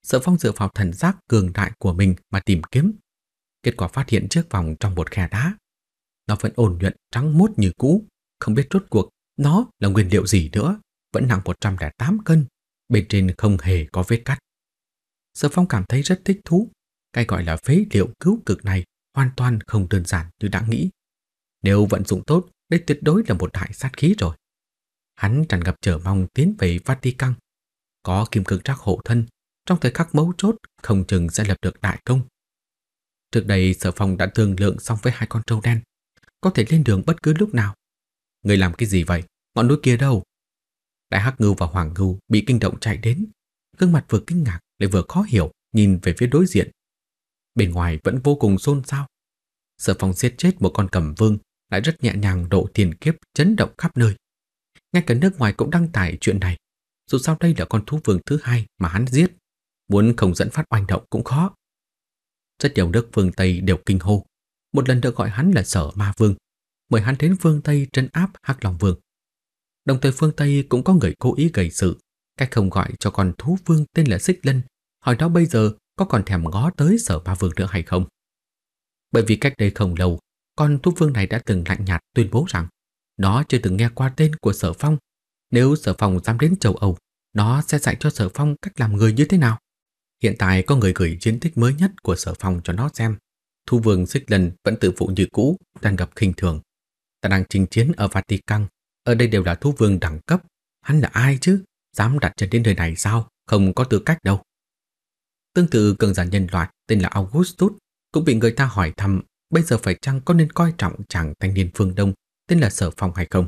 sở phong dựa vào thần giác cường đại của mình mà tìm kiếm. Kết quả phát hiện chiếc vòng trong một khe đá. Nó vẫn ổn nhuận trắng mốt như cũ, không biết rốt cuộc nó là nguyên liệu gì nữa vẫn nặng 108 cân, bên trên không hề có vết cắt. Sở Phong cảm thấy rất thích thú, cái gọi là phế liệu cứu cực này hoàn toàn không đơn giản như đã nghĩ. Nếu vận dụng tốt, đây tuyệt đối là một đại sát khí rồi. Hắn tràn ngập trở mong tiến về Vatican. Có kim cương trác hộ thân, trong thời khắc mấu chốt không chừng sẽ lập được đại công. Trước đây sở phong đã thương lượng xong với hai con trâu đen, có thể lên đường bất cứ lúc nào. Người làm cái gì vậy? Ngọn núi kia đâu? Đại Hắc Ngưu và Hoàng Ngưu bị kinh động chạy đến, gương mặt vừa kinh ngạc lại vừa khó hiểu nhìn về phía đối diện. Bên ngoài vẫn vô cùng xôn xao. Sở Phong giết chết một con cầm vương lại rất nhẹ nhàng độ tiền kiếp chấn động khắp nơi. Ngay cả nước ngoài cũng đăng tải chuyện này. Dù sao đây là con thú vương thứ hai mà hắn giết. Muốn không dẫn phát oanh động cũng khó. Rất nhiều nước vương Tây đều kinh hô. Một lần được gọi hắn là sở ma vương. Mời hắn đến vương Tây trấn áp Hắc Long Vương. Đồng thời phương Tây cũng có người cố ý gây sự, cách không gọi cho con thú vương tên là Xích linh hỏi nó bây giờ có còn thèm ngó tới sở ba vương nữa hay không. Bởi vì cách đây không lâu, con thú vương này đã từng lạnh nhạt tuyên bố rằng nó chưa từng nghe qua tên của sở phong. Nếu sở phong dám đến châu Âu, nó sẽ dạy cho sở phong cách làm người như thế nào. Hiện tại có người gửi chiến tích mới nhất của sở phong cho nó xem. Thu vương xích linh vẫn tự phụ như cũ, đang gặp khinh thường. Ta đang chinh chiến ở Vatican ở đây đều là thú vương đẳng cấp. Hắn là ai chứ? Dám đặt chân đến nơi này sao? Không có tư cách đâu. Tương tự cường giả nhân loại tên là Augustus cũng bị người ta hỏi thăm bây giờ phải chăng có nên coi trọng chàng thanh niên phương Đông tên là Sở Phong hay không?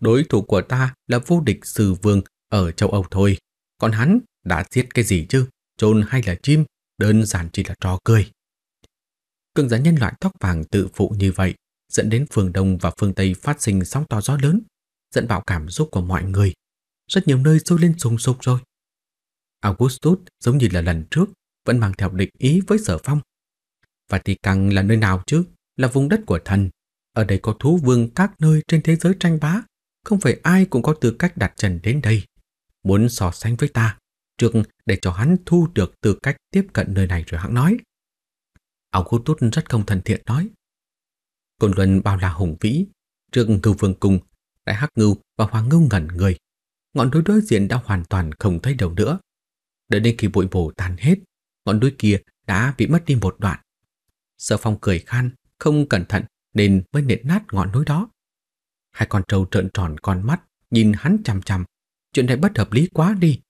Đối thủ của ta là vô địch sư vương ở châu Âu thôi. Còn hắn đã giết cái gì chứ? Trôn hay là chim? Đơn giản chỉ là trò cười. Cường giả nhân loại tóc vàng tự phụ như vậy dẫn đến phương Đông và phương Tây phát sinh sóng to gió lớn, dẫn vào cảm xúc của mọi người. Rất nhiều nơi sôi lên sùng sục rồi. Augustus giống như là lần trước vẫn mang theo địch ý với sở phong. Và thì càng là nơi nào chứ? Là vùng đất của thần. Ở đây có thú vương các nơi trên thế giới tranh bá. Không phải ai cũng có tư cách đặt chân đến đây. Muốn so sánh với ta, trước để cho hắn thu được tư cách tiếp cận nơi này rồi hắn nói. Augustus rất không thân thiện nói. Côn Luân bao la hùng vĩ, trước cửu vương cung, đại hắc ngưu và hoàng ngưu ngẩn người. Ngọn núi đối diện đã hoàn toàn không thấy đầu nữa. Đợi đến khi bụi bổ tan hết, ngọn núi kia đã bị mất đi một đoạn. Sở phong cười khan, không cẩn thận nên mới nện nát ngọn núi đó. Hai con trâu trợn tròn con mắt, nhìn hắn chằm chằm. Chuyện này bất hợp lý quá đi.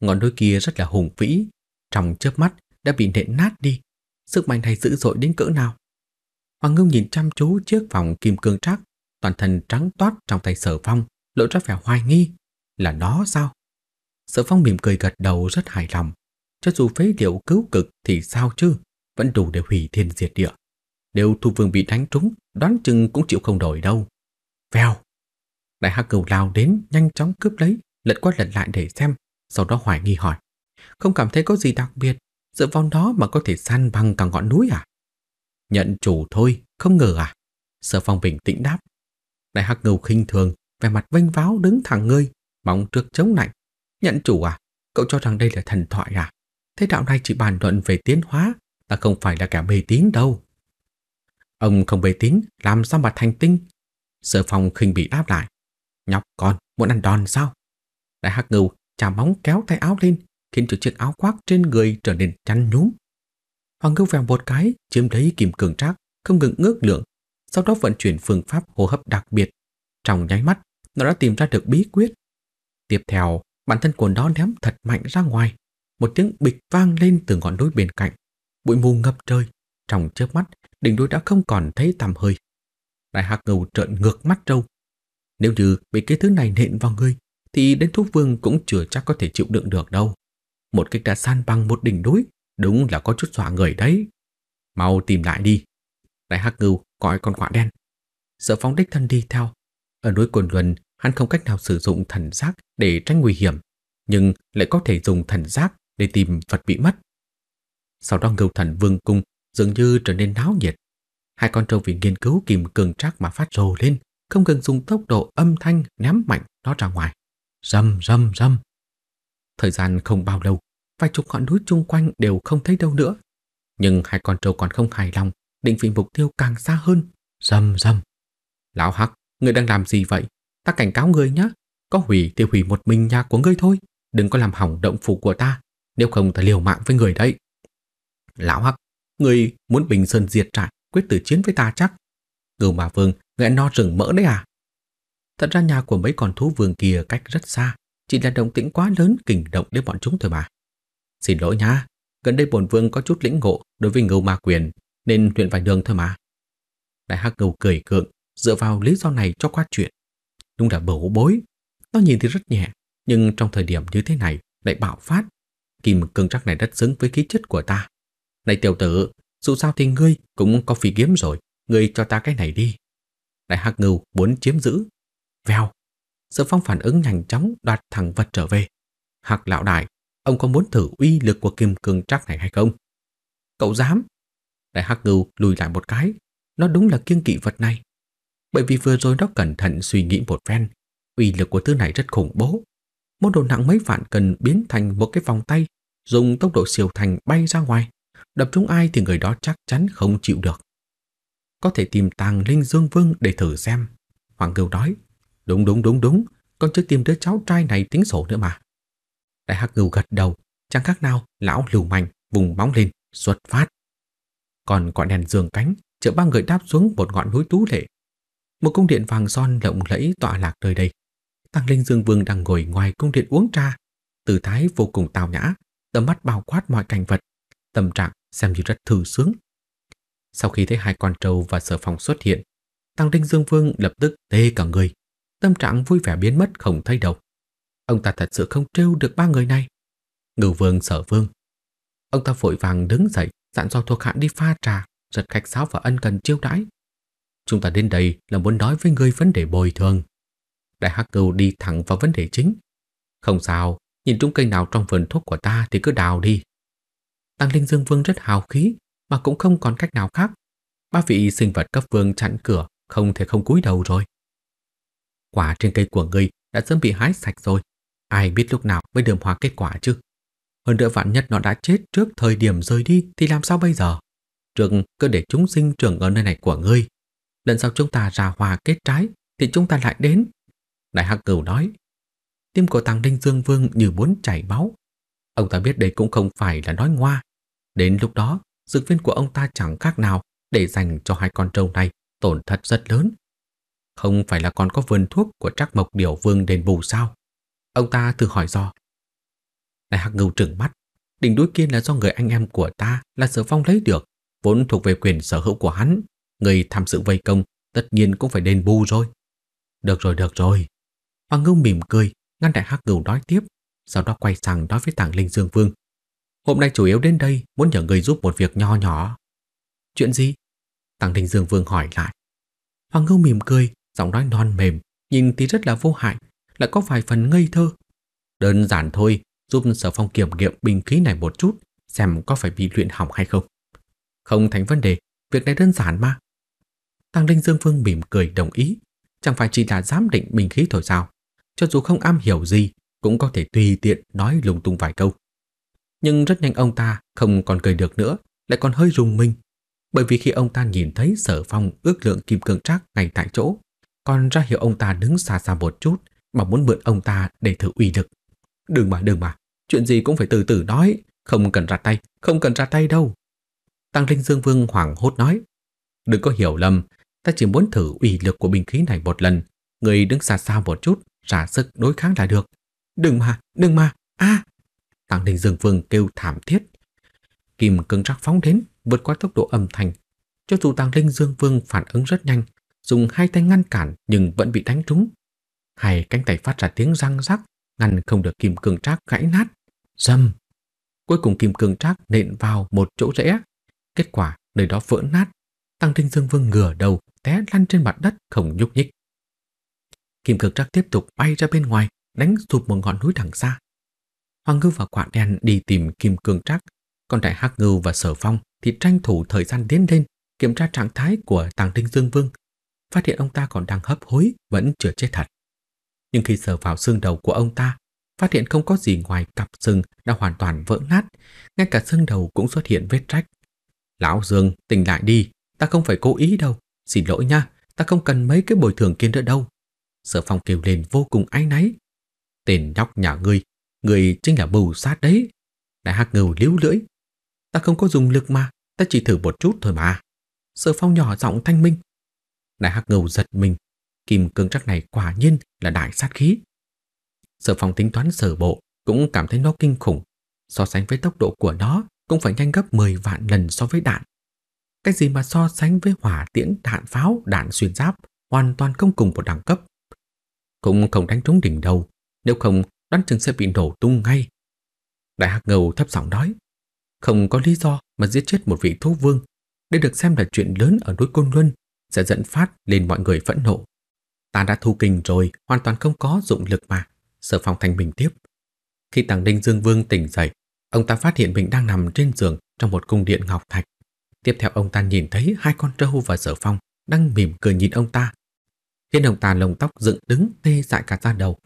Ngọn núi kia rất là hùng vĩ, trong chớp mắt đã bị nện nát đi. Sức mạnh này dữ dội đến cỡ nào? Hoàng Ngưng nhìn chăm chú chiếc vòng kim cương trắc, toàn thân trắng toát trong tay Sở Phong, lộ ra vẻ hoài nghi. Là nó sao? Sở Phong mỉm cười gật đầu rất hài lòng. Cho dù phế liệu cứu cực thì sao chứ, vẫn đủ để hủy thiên diệt địa. Nếu thu vương bị đánh trúng, đoán chừng cũng chịu không đổi đâu. Vèo! Đại hắc cầu lao đến, nhanh chóng cướp lấy, lật qua lật lại để xem, sau đó hoài nghi hỏi. Không cảm thấy có gì đặc biệt, dựa vào đó mà có thể săn bằng cả ngọn núi à? Nhận chủ thôi, không ngờ à? Sở phong bình tĩnh đáp. Đại hắc ngưu khinh thường, vẻ mặt vênh váo đứng thẳng ngươi, bóng trước chống lạnh. Nhận chủ à? Cậu cho rằng đây là thần thoại à? Thế đạo này chỉ bàn luận về tiến hóa, ta không phải là kẻ mê tín đâu. Ông không mê tín, làm sao mà thành tinh? Sở phong khinh bị đáp lại. Nhóc con, muốn ăn đòn sao? Đại hắc ngưu chà móng kéo tay áo lên, khiến cho chiếc áo khoác trên người trở nên chăn nhúm. Hoàng Ngưu vèo một cái, chiếm lấy kim cường trác, không ngừng ngước lượng, sau đó vận chuyển phương pháp hô hấp đặc biệt. Trong nháy mắt, nó đã tìm ra được bí quyết. Tiếp theo, bản thân của nó ném thật mạnh ra ngoài, một tiếng bịch vang lên từ ngọn núi bên cạnh. Bụi mù ngập trời, trong trước mắt, đỉnh núi đã không còn thấy tầm hơi. Đại hạc ngầu trợn ngược mắt trâu. Nếu như bị cái thứ này nện vào người, thì đến thú vương cũng chưa chắc có thể chịu đựng được đâu. Một kích đã san bằng một đỉnh núi Đúng là có chút dọa người đấy. Mau tìm lại đi. Đại Hắc Ngưu gọi con quạ đen. Sợ phóng đích thân đi theo. Ở núi Cồn Luân, hắn không cách nào sử dụng thần giác để tránh nguy hiểm, nhưng lại có thể dùng thần giác để tìm vật bị mất. Sau đó Ngưu Thần Vương Cung dường như trở nên náo nhiệt. Hai con trâu vì nghiên cứu kìm cường trác mà phát rồ lên, không cần dùng tốc độ âm thanh ném mạnh nó ra ngoài. Rầm rầm rầm. Thời gian không bao lâu, vài chục ngọn núi chung quanh đều không thấy đâu nữa. Nhưng hai con trâu còn không hài lòng, định vị mục tiêu càng xa hơn. Dầm dầm. Lão Hắc, người đang làm gì vậy? Ta cảnh cáo người nhá Có hủy thì hủy một mình nhà của ngươi thôi. Đừng có làm hỏng động phủ của ta. Nếu không ta liều mạng với người đấy. Lão Hắc, người muốn bình sơn diệt trại, quyết tử chiến với ta chắc. Ngưu ừ mà vương, ngươi no rừng mỡ đấy à? Thật ra nhà của mấy con thú vương kia cách rất xa. Chỉ là động tĩnh quá lớn kinh động đến bọn chúng thôi mà. Xin lỗi nhá, gần đây bổn vương có chút lĩnh ngộ đối với ngưu ma quyền, nên luyện vài đường thôi mà. Đại hắc ngưu cười cượng, dựa vào lý do này cho qua chuyện. Đúng là bầu bối, nó nhìn thì rất nhẹ, nhưng trong thời điểm như thế này lại bạo phát. Kim cương trắc này rất xứng với khí chất của ta. Này tiểu tử, dù sao thì ngươi cũng có phi kiếm rồi, ngươi cho ta cái này đi. Đại hắc ngưu muốn chiếm giữ. Vèo, Sở Phong phản ứng nhanh chóng đoạt thẳng vật trở về. Hạc lão đại ông có muốn thử uy lực của kim cương trác này hay không? Cậu dám? Đại hắc ngưu lùi lại một cái, nó đúng là kiêng kỵ vật này. Bởi vì vừa rồi nó cẩn thận suy nghĩ một phen, uy lực của thứ này rất khủng bố. Một đồ nặng mấy vạn cần biến thành một cái vòng tay, dùng tốc độ siêu thành bay ra ngoài, đập trúng ai thì người đó chắc chắn không chịu được. Có thể tìm tàng Linh Dương Vương để thử xem. Hoàng Ngưu nói, đúng đúng đúng đúng, con chưa tìm đứa cháu trai này tính sổ nữa mà. Đại Hắc Ngưu gật đầu, chẳng khác nào lão lưu manh vùng móng lên, xuất phát. Còn quả đèn giường cánh chở ba người đáp xuống một ngọn núi tú lệ. Một cung điện vàng son lộng lẫy tọa lạc nơi đây. Tăng Linh Dương Vương đang ngồi ngoài cung điện uống trà, tư thái vô cùng tào nhã, tầm mắt bao quát mọi cảnh vật, tâm trạng xem như rất thư sướng. Sau khi thấy hai con trâu và sở phòng xuất hiện, Tăng Linh Dương Vương lập tức tê cả người, tâm trạng vui vẻ biến mất không thấy đâu. Ông ta thật sự không trêu được ba người này. Ngưu vương sở vương. Ông ta vội vàng đứng dậy, dặn dò thuộc hạ đi pha trà, rất khách sáo và ân cần chiêu đãi. Chúng ta đến đây là muốn nói với ngươi vấn đề bồi thường. Đại Hắc Cừu đi thẳng vào vấn đề chính. Không sao, nhìn trúng cây nào trong vườn thuốc của ta thì cứ đào đi. Tăng Linh Dương Vương rất hào khí, mà cũng không còn cách nào khác. Ba vị sinh vật cấp vương chặn cửa, không thể không cúi đầu rồi. Quả trên cây của ngươi đã sớm bị hái sạch rồi, Ai biết lúc nào mới đượm hòa kết quả chứ. Hơn nữa vạn nhất nó đã chết trước thời điểm rời đi thì làm sao bây giờ? Trước cứ để chúng sinh trưởng ở nơi này của ngươi. Lần sau chúng ta ra hòa kết trái thì chúng ta lại đến. Đại Hắc Cửu nói. Tim của Tàng Đinh Dương Vương như muốn chảy máu. Ông ta biết đây cũng không phải là nói ngoa. Đến lúc đó, dược viên của ông ta chẳng khác nào để dành cho hai con trâu này tổn thất rất lớn. Không phải là còn có vườn thuốc của trác mộc điểu vương đền bù sao? Ông ta thử hỏi do. Đại hạc ngưu trừng mắt. Đỉnh núi kia là do người anh em của ta là sở phong lấy được, vốn thuộc về quyền sở hữu của hắn. Người tham sự vây công tất nhiên cũng phải đền bù rồi. Được rồi, được rồi. Hoàng ngưu mỉm cười, ngăn đại hắc ngưu nói tiếp, sau đó quay sang nói với tàng linh dương vương. Hôm nay chủ yếu đến đây muốn nhờ người giúp một việc nho nhỏ. Chuyện gì? Tàng linh dương vương hỏi lại. Hoàng ngưu mỉm cười, giọng nói non mềm, nhìn thì rất là vô hại, lại có vài phần ngây thơ. Đơn giản thôi, giúp Sở Phong kiểm nghiệm bình khí này một chút, xem có phải bị luyện hỏng hay không. Không thành vấn đề, việc này đơn giản mà. Tăng Linh Dương Phương mỉm cười đồng ý, chẳng phải chỉ là giám định bình khí thôi sao, cho dù không am hiểu gì cũng có thể tùy tiện nói lung tung vài câu. Nhưng rất nhanh ông ta không còn cười được nữa, lại còn hơi rùng mình, bởi vì khi ông ta nhìn thấy Sở Phong ước lượng kim cương trác ngay tại chỗ, còn ra hiệu ông ta đứng xa xa một chút, mà muốn mượn ông ta để thử uy lực. Đừng mà, đừng mà, chuyện gì cũng phải từ từ nói, không cần ra tay, không cần ra tay đâu. Tăng Linh Dương Vương hoảng hốt nói, đừng có hiểu lầm, ta chỉ muốn thử uy lực của binh khí này một lần, người đứng xa xa một chút, ra sức đối kháng là được. Đừng mà, đừng mà, a Tăng Linh Dương Vương kêu thảm thiết. Kim cứng rắc phóng đến, vượt qua tốc độ âm thanh. Cho dù Tăng Linh Dương Vương phản ứng rất nhanh, dùng hai tay ngăn cản nhưng vẫn bị đánh trúng, hai cánh tay phát ra tiếng răng rắc, ngăn không được kim cương trác gãy nát. Dầm! Cuối cùng kim cương trác nện vào một chỗ rẽ. Kết quả nơi đó vỡ nát. Tăng Trinh Dương Vương ngửa đầu té lăn trên mặt đất không nhúc nhích. Kim cương trác tiếp tục bay ra bên ngoài, đánh sụp một ngọn núi thẳng xa. Hoàng ngư và Quả Đen đi tìm kim cương trác, còn Đại Hắc ngư và Sở Phong thì tranh thủ thời gian tiến lên kiểm tra trạng thái của Tàng Trinh Dương Vương, phát hiện ông ta còn đang hấp hối, vẫn chưa chết thật nhưng khi sờ vào xương đầu của ông ta, phát hiện không có gì ngoài cặp xương đã hoàn toàn vỡ nát, ngay cả xương đầu cũng xuất hiện vết rách. Lão Dương, tỉnh lại đi, ta không phải cố ý đâu, xin lỗi nha, ta không cần mấy cái bồi thường kia nữa đâu. Sở Phong kêu lên vô cùng áy náy. Tên nhóc nhà ngươi, ngươi chính là bù sát đấy. Đại Hắc Ngưu líu lưỡi. Ta không có dùng lực mà, ta chỉ thử một chút thôi mà. Sở Phong nhỏ giọng thanh minh. Đại Hắc Ngưu giật mình, kim cương trắc này quả nhiên là đại sát khí. Sở phòng tính toán sở bộ cũng cảm thấy nó kinh khủng, so sánh với tốc độ của nó cũng phải nhanh gấp 10 vạn lần so với đạn. Cái gì mà so sánh với hỏa tiễn đạn pháo, đạn xuyên giáp, hoàn toàn không cùng một đẳng cấp. Cũng không đánh trúng đỉnh đầu, nếu không đoán chừng sẽ bị nổ tung ngay. Đại hạc ngầu thấp giọng nói, không có lý do mà giết chết một vị thú vương. Đây được xem là chuyện lớn ở núi Côn Luân, sẽ dẫn phát lên mọi người phẫn nộ. Ta đã thu kinh rồi, hoàn toàn không có dụng lực mà. Sở phòng thành bình tiếp. Khi tàng đinh Dương Vương tỉnh dậy, ông ta phát hiện mình đang nằm trên giường trong một cung điện ngọc thạch. Tiếp theo ông ta nhìn thấy hai con trâu và sở phong đang mỉm cười nhìn ông ta. Khiến ông ta lồng tóc dựng đứng tê dại cả da đầu.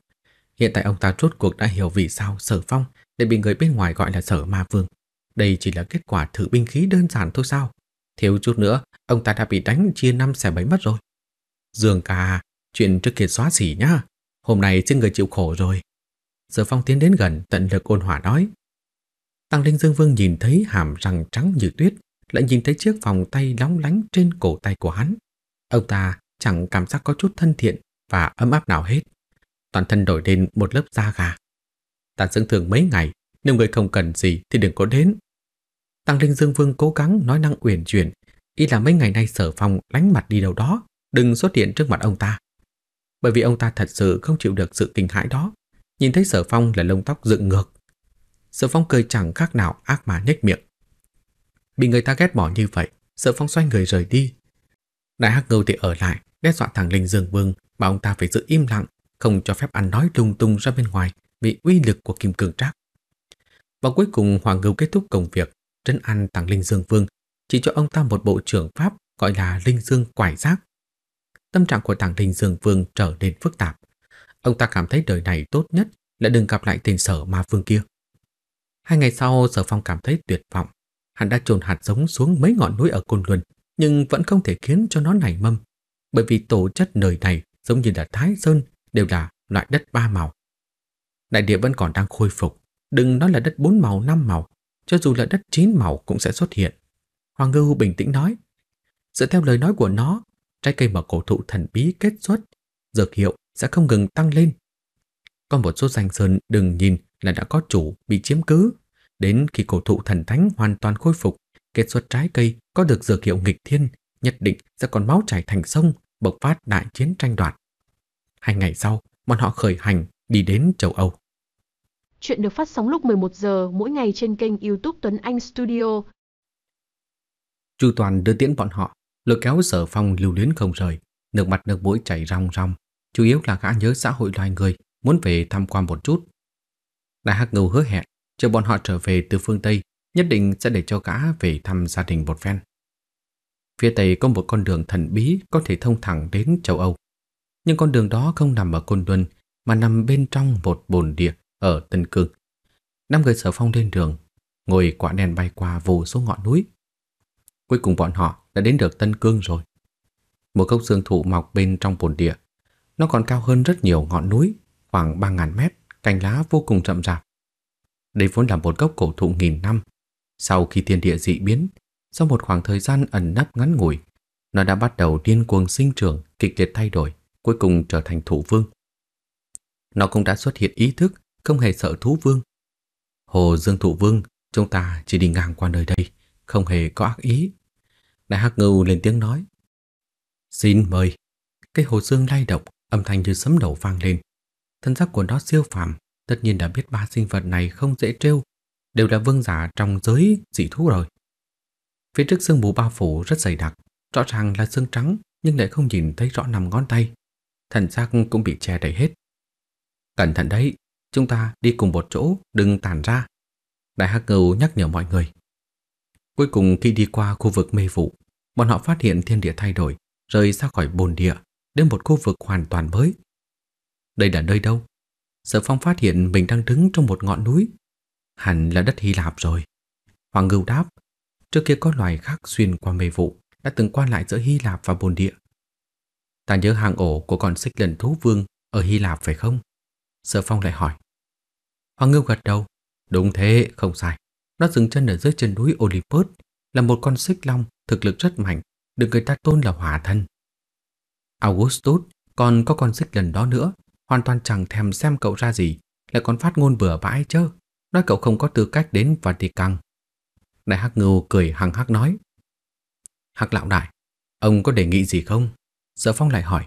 Hiện tại ông ta rốt cuộc đã hiểu vì sao sở phong lại bị người bên ngoài gọi là sở ma vương. Đây chỉ là kết quả thử binh khí đơn giản thôi sao? Thiếu chút nữa, ông ta đã bị đánh chia năm xẻ bảy mất rồi. Dường cả, Chuyện trước kia xóa xỉ nhá. Hôm nay trên người chịu khổ rồi. Sở phong tiến đến gần tận lực ôn hòa nói. Tăng Linh Dương Vương nhìn thấy hàm răng trắng như tuyết, lại nhìn thấy chiếc vòng tay lóng lánh trên cổ tay của hắn. Ông ta chẳng cảm giác có chút thân thiện và ấm áp nào hết. Toàn thân đổi lên một lớp da gà. Ta dưỡng thường mấy ngày, nếu người không cần gì thì đừng có đến. Tăng Linh Dương Vương cố gắng nói năng uyển chuyển, ý là mấy ngày nay sở phòng lánh mặt đi đâu đó, đừng xuất hiện trước mặt ông ta bởi vì ông ta thật sự không chịu được sự kinh hãi đó. Nhìn thấy Sở Phong là lông tóc dựng ngược. Sở Phong cười chẳng khác nào ác mà nhếch miệng. Bị người ta ghét bỏ như vậy, Sở Phong xoay người rời đi. Đại Hắc Ngưu thì ở lại, đe dọa thằng Linh Dương Vương bảo ông ta phải giữ im lặng, không cho phép ăn nói lung tung ra bên ngoài vì uy lực của Kim Cương Trác. Và cuối cùng Hoàng Ngưu kết thúc công việc, trấn an thằng Linh Dương Vương, chỉ cho ông ta một bộ trưởng pháp gọi là Linh Dương Quải Giác tâm trạng của Tàng Đình Dương Vương trở nên phức tạp. Ông ta cảm thấy đời này tốt nhất là đừng gặp lại tên sở ma vương kia. Hai ngày sau, sở phong cảm thấy tuyệt vọng. Hắn đã trồn hạt giống xuống mấy ngọn núi ở Côn Luân, nhưng vẫn không thể khiến cho nó nảy mâm. Bởi vì tổ chất nơi này giống như là Thái Sơn đều là loại đất ba màu. Đại địa vẫn còn đang khôi phục, đừng nói là đất bốn màu, năm màu, cho dù là đất chín màu cũng sẽ xuất hiện. Hoàng Ngưu bình tĩnh nói. Dựa theo lời nói của nó trái cây mà cổ thụ thần bí kết xuất, dược hiệu sẽ không ngừng tăng lên. Còn một số danh sơn đừng nhìn là đã có chủ bị chiếm cứ. Đến khi cổ thụ thần thánh hoàn toàn khôi phục, kết xuất trái cây có được dược hiệu nghịch thiên, nhất định sẽ còn máu chảy thành sông, bộc phát đại chiến tranh đoạt. Hai ngày sau, bọn họ khởi hành đi đến châu Âu. Chuyện được phát sóng lúc 11 giờ mỗi ngày trên kênh YouTube Tuấn Anh Studio. Chu Toàn đưa tiễn bọn họ Lôi kéo sở phong lưu luyến không rời, nước mặt nước mũi chảy ròng ròng, chủ yếu là gã nhớ xã hội loài người, muốn về tham quan một chút. Đại Hắc Ngưu hứa hẹn, chờ bọn họ trở về từ phương Tây, nhất định sẽ để cho gã về thăm gia đình một phen. Phía Tây có một con đường thần bí có thể thông thẳng đến châu Âu. Nhưng con đường đó không nằm ở Côn Luân, mà nằm bên trong một bồn địa ở Tân Cương. Năm người sở phong lên đường, ngồi quả đèn bay qua vô số ngọn núi. Cuối cùng bọn họ đã đến được Tân Cương rồi. Một gốc dương thụ mọc bên trong bồn địa. Nó còn cao hơn rất nhiều ngọn núi, khoảng 3.000 mét, cành lá vô cùng rậm rạp. Đây vốn là một gốc cổ thụ nghìn năm. Sau khi thiên địa dị biến, sau một khoảng thời gian ẩn nấp ngắn ngủi, nó đã bắt đầu điên cuồng sinh trưởng, kịch liệt thay đổi, cuối cùng trở thành thụ vương. Nó cũng đã xuất hiện ý thức, không hề sợ thú vương. Hồ Dương Thụ Vương, chúng ta chỉ đi ngang qua nơi đây, không hề có ác ý, Đại Hắc Ngưu lên tiếng nói. Xin mời. Cái hồ xương lay động, âm thanh như sấm đầu vang lên. Thân sắc của nó siêu phàm, tất nhiên đã biết ba sinh vật này không dễ trêu, đều là vương giả trong giới dị thú rồi. Phía trước xương mù bao phủ rất dày đặc, rõ ràng là xương trắng nhưng lại không nhìn thấy rõ nằm ngón tay. Thần xác cũng bị che đầy hết. Cẩn thận đấy, chúng ta đi cùng một chỗ, đừng tản ra. Đại Hắc Ngưu nhắc nhở mọi người. Cuối cùng khi đi qua khu vực mê vụ, bọn họ phát hiện thiên địa thay đổi, rời ra khỏi bồn địa, đến một khu vực hoàn toàn mới. Đây là nơi đâu? Sở Phong phát hiện mình đang đứng trong một ngọn núi. Hẳn là đất Hy Lạp rồi. Hoàng Ngưu đáp, trước kia có loài khác xuyên qua mê vụ đã từng qua lại giữa Hy Lạp và bồn địa. Ta nhớ hàng ổ của con xích lần thú vương ở Hy Lạp phải không? Sở Phong lại hỏi. Hoàng Ngưu gật đầu. Đúng thế, không sai. Nó dừng chân ở dưới chân núi Olympus là một con xích long thực lực rất mạnh, được người ta tôn là hỏa thần. Augustus còn có con xích lần đó nữa, hoàn toàn chẳng thèm xem cậu ra gì, lại còn phát ngôn bừa bãi chứ, nói cậu không có tư cách đến Vatican. Đại Hắc Ngưu cười hằng hắc nói. Hắc lão đại, ông có đề nghị gì không? Sở Phong lại hỏi.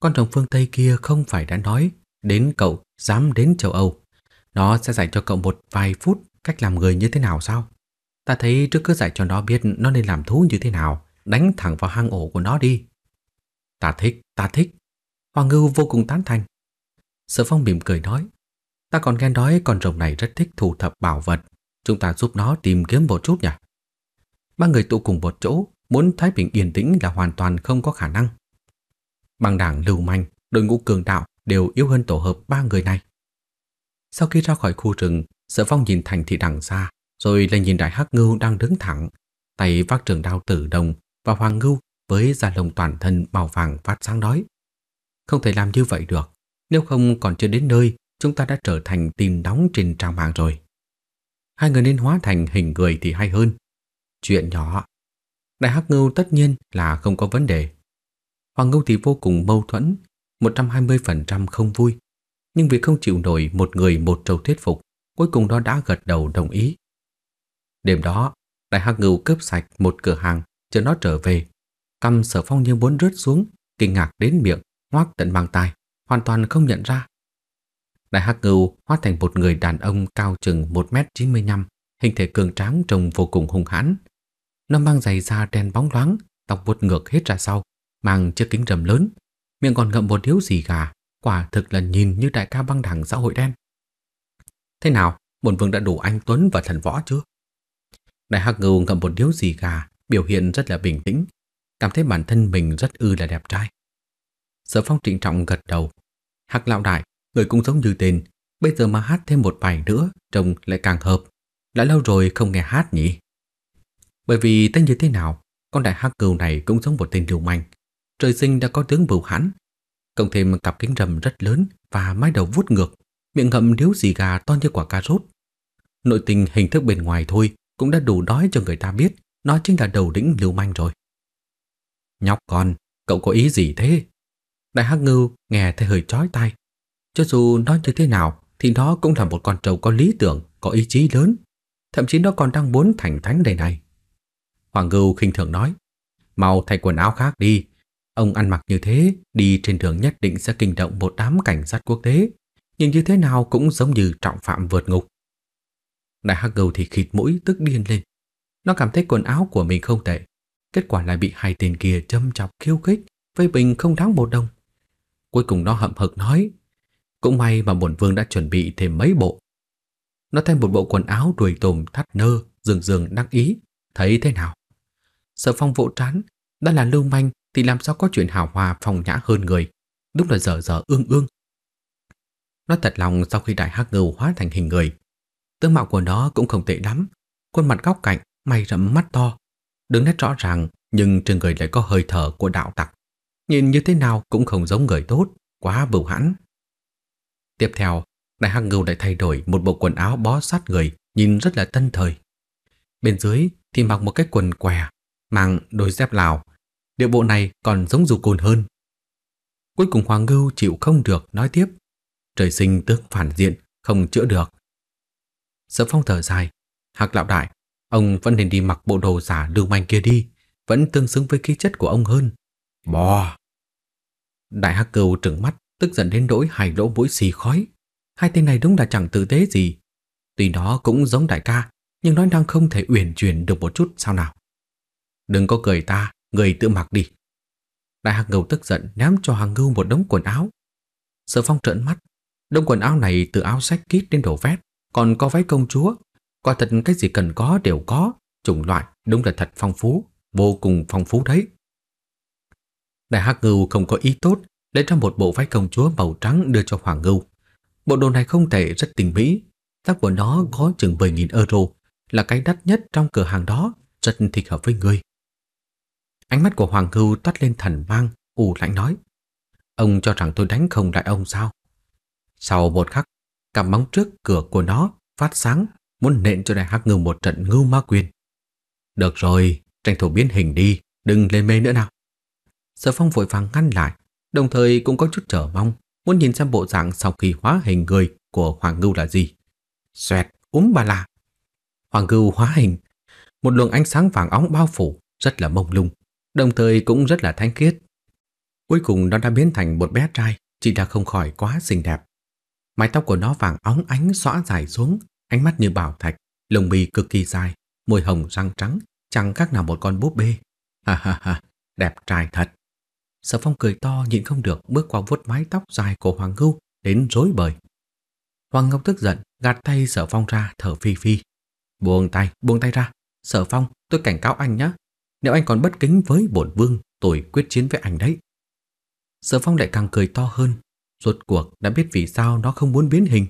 Con rồng phương Tây kia không phải đã nói đến cậu dám đến châu Âu. Nó sẽ dạy cho cậu một vài phút cách làm người như thế nào sao? Ta thấy trước cứ dạy cho nó biết nó nên làm thú như thế nào, đánh thẳng vào hang ổ của nó đi. Ta thích, ta thích. hoàng Ngưu vô cùng tán thành. Sở Phong mỉm cười nói, ta còn nghe nói con rồng này rất thích thu thập bảo vật, chúng ta giúp nó tìm kiếm một chút nhỉ? Ba người tụ cùng một chỗ, muốn Thái Bình yên tĩnh là hoàn toàn không có khả năng. Bằng đảng lưu manh, đội ngũ cường đạo đều yếu hơn tổ hợp ba người này. Sau khi ra khỏi khu rừng, Sở phong nhìn Thành Thị đằng xa, rồi lại nhìn Đại Hắc Ngưu đang đứng thẳng, tay vác trường đao tử đồng và Hoàng Ngưu với da lông toàn thân màu vàng phát sáng đói, Không thể làm như vậy được, nếu không còn chưa đến nơi, chúng ta đã trở thành tin nóng trên trang mạng rồi. Hai người nên hóa thành hình người thì hay hơn. Chuyện nhỏ. Đại Hắc Ngưu tất nhiên là không có vấn đề. Hoàng Ngưu thì vô cùng mâu thuẫn, 120% không vui, nhưng vì không chịu nổi một người một trầu thuyết phục cuối cùng nó đã gật đầu đồng ý. Đêm đó, Đại Hắc Ngưu cướp sạch một cửa hàng cho nó trở về. Cầm sở phong như muốn rớt xuống, kinh ngạc đến miệng, ngoác tận mang tai, hoàn toàn không nhận ra. Đại Hắc Ngưu hóa thành một người đàn ông cao chừng 1m95, hình thể cường tráng trông vô cùng hung hãn. Nó mang giày da đen bóng loáng, tóc vuốt ngược hết ra sau, mang chiếc kính rầm lớn, miệng còn ngậm một điếu gì gà, quả thực là nhìn như đại ca băng đảng xã hội đen. Thế nào, bổn vương đã đủ anh Tuấn và thần võ chưa? Đại Hắc Ngưu ngậm một điếu gì gà, biểu hiện rất là bình tĩnh, cảm thấy bản thân mình rất ư là đẹp trai. Sở Phong trịnh trọng gật đầu. Hắc lão đại, người cũng giống như tên, bây giờ mà hát thêm một bài nữa trông lại càng hợp. Đã lâu rồi không nghe hát nhỉ? Bởi vì tên như thế nào, con đại hắc cừu này cũng giống một tên lưu manh. Trời sinh đã có tướng bưu hãn, cộng thêm cặp kính rầm rất lớn và mái đầu vuốt ngược miệng ngậm điếu gì gà to như quả cà rốt. Nội tình hình thức bên ngoài thôi cũng đã đủ đói cho người ta biết nó chính là đầu đĩnh lưu manh rồi. Nhóc con, cậu có ý gì thế? Đại Hắc Ngưu nghe thấy hơi chói tai. Cho dù nó như thế nào thì nó cũng là một con trâu có lý tưởng, có ý chí lớn. Thậm chí nó còn đang muốn thành thánh đây này. Hoàng Ngưu khinh thường nói, mau thay quần áo khác đi. Ông ăn mặc như thế, đi trên đường nhất định sẽ kinh động một đám cảnh sát quốc tế nhìn như thế nào cũng giống như trọng phạm vượt ngục. Đại hắc gầu thì khịt mũi tức điên lên. Nó cảm thấy quần áo của mình không tệ, kết quả lại bị hai tên kia châm chọc khiêu khích, với bình không đáng một đồng. Cuối cùng nó hậm hực nói, cũng may mà bổn vương đã chuẩn bị thêm mấy bộ. Nó thêm một bộ quần áo đuổi tồm thắt nơ, rừng rừng đắc ý, thấy thế nào? sợ phong vỗ trán, đã là lưu manh thì làm sao có chuyện hào hòa phong nhã hơn người. Đúng là dở dở ương ương, nó thật lòng sau khi đại hắc ngưu hóa thành hình người, tướng mạo của nó cũng không tệ lắm, khuôn mặt góc cạnh, mày rậm mắt to, đứng nét rõ ràng nhưng trên người lại có hơi thở của đạo tặc. Nhìn như thế nào cũng không giống người tốt, quá bửu hãn. Tiếp theo, đại hắc ngưu lại thay đổi một bộ quần áo bó sát người, nhìn rất là tân thời. Bên dưới thì mặc một cái quần què, mang đôi dép lào. Điệu bộ này còn giống dù cồn hơn. Cuối cùng Hoàng Ngưu chịu không được nói tiếp trời sinh tước phản diện, không chữa được. Sở phong thở dài, Hạc lão đại, ông vẫn nên đi mặc bộ đồ giả đường manh kia đi, vẫn tương xứng với khí chất của ông hơn. Bò! Đại hắc cầu trừng mắt, tức giận đến đổi hai lỗ mũi xì khói. Hai tên này đúng là chẳng tử tế gì. Tuy nó cũng giống đại ca, nhưng nó đang không thể uyển chuyển được một chút sao nào. Đừng có cười ta, người tự mặc đi. Đại hạc ngầu tức giận ném cho hàng ngưu một đống quần áo. Sở phong trợn mắt, Đông quần áo này từ áo sách kít đến đồ vét, còn có váy công chúa. Quả thật cái gì cần có đều có, chủng loại đúng là thật phong phú, vô cùng phong phú đấy. Đại Hắc Ngưu không có ý tốt, lấy ra một bộ váy công chúa màu trắng đưa cho Hoàng Ngưu. Bộ đồ này không thể rất tinh mỹ, giá của nó có chừng 10.000 euro, là cái đắt nhất trong cửa hàng đó, rất thích hợp với người. Ánh mắt của Hoàng Ngưu toát lên thần mang, ù lạnh nói. Ông cho rằng tôi đánh không lại ông sao? Sau một khắc, cặp móng trước cửa của nó phát sáng muốn nện cho đại hắc ngưu một trận ngưu ma quyền. Được rồi, tranh thủ biến hình đi, đừng lên mê nữa nào. Sở phong vội vàng ngăn lại, đồng thời cũng có chút trở mong, muốn nhìn xem bộ dạng sau khi hóa hình người của Hoàng Ngưu là gì. Xoẹt, úm bà la, Hoàng Ngưu hóa hình, một luồng ánh sáng vàng óng bao phủ, rất là mông lung, đồng thời cũng rất là thanh khiết. Cuối cùng nó đã biến thành một bé trai, chỉ là không khỏi quá xinh đẹp. Mái tóc của nó vàng óng ánh xõa dài xuống, ánh mắt như bảo thạch, lông mi cực kỳ dài, môi hồng răng trắng, chẳng khác nào một con búp bê. Ha ha ha, đẹp trai thật. Sở Phong cười to nhịn không được bước qua vuốt mái tóc dài của Hoàng Ngưu đến rối bời. Hoàng Ngưu tức giận, gạt tay Sở Phong ra thở phi phi. Buông tay, buông tay ra. Sở Phong, tôi cảnh cáo anh nhé. Nếu anh còn bất kính với bổn vương, tôi quyết chiến với anh đấy. Sở Phong lại càng cười to hơn, Rốt cuộc đã biết vì sao nó không muốn biến hình.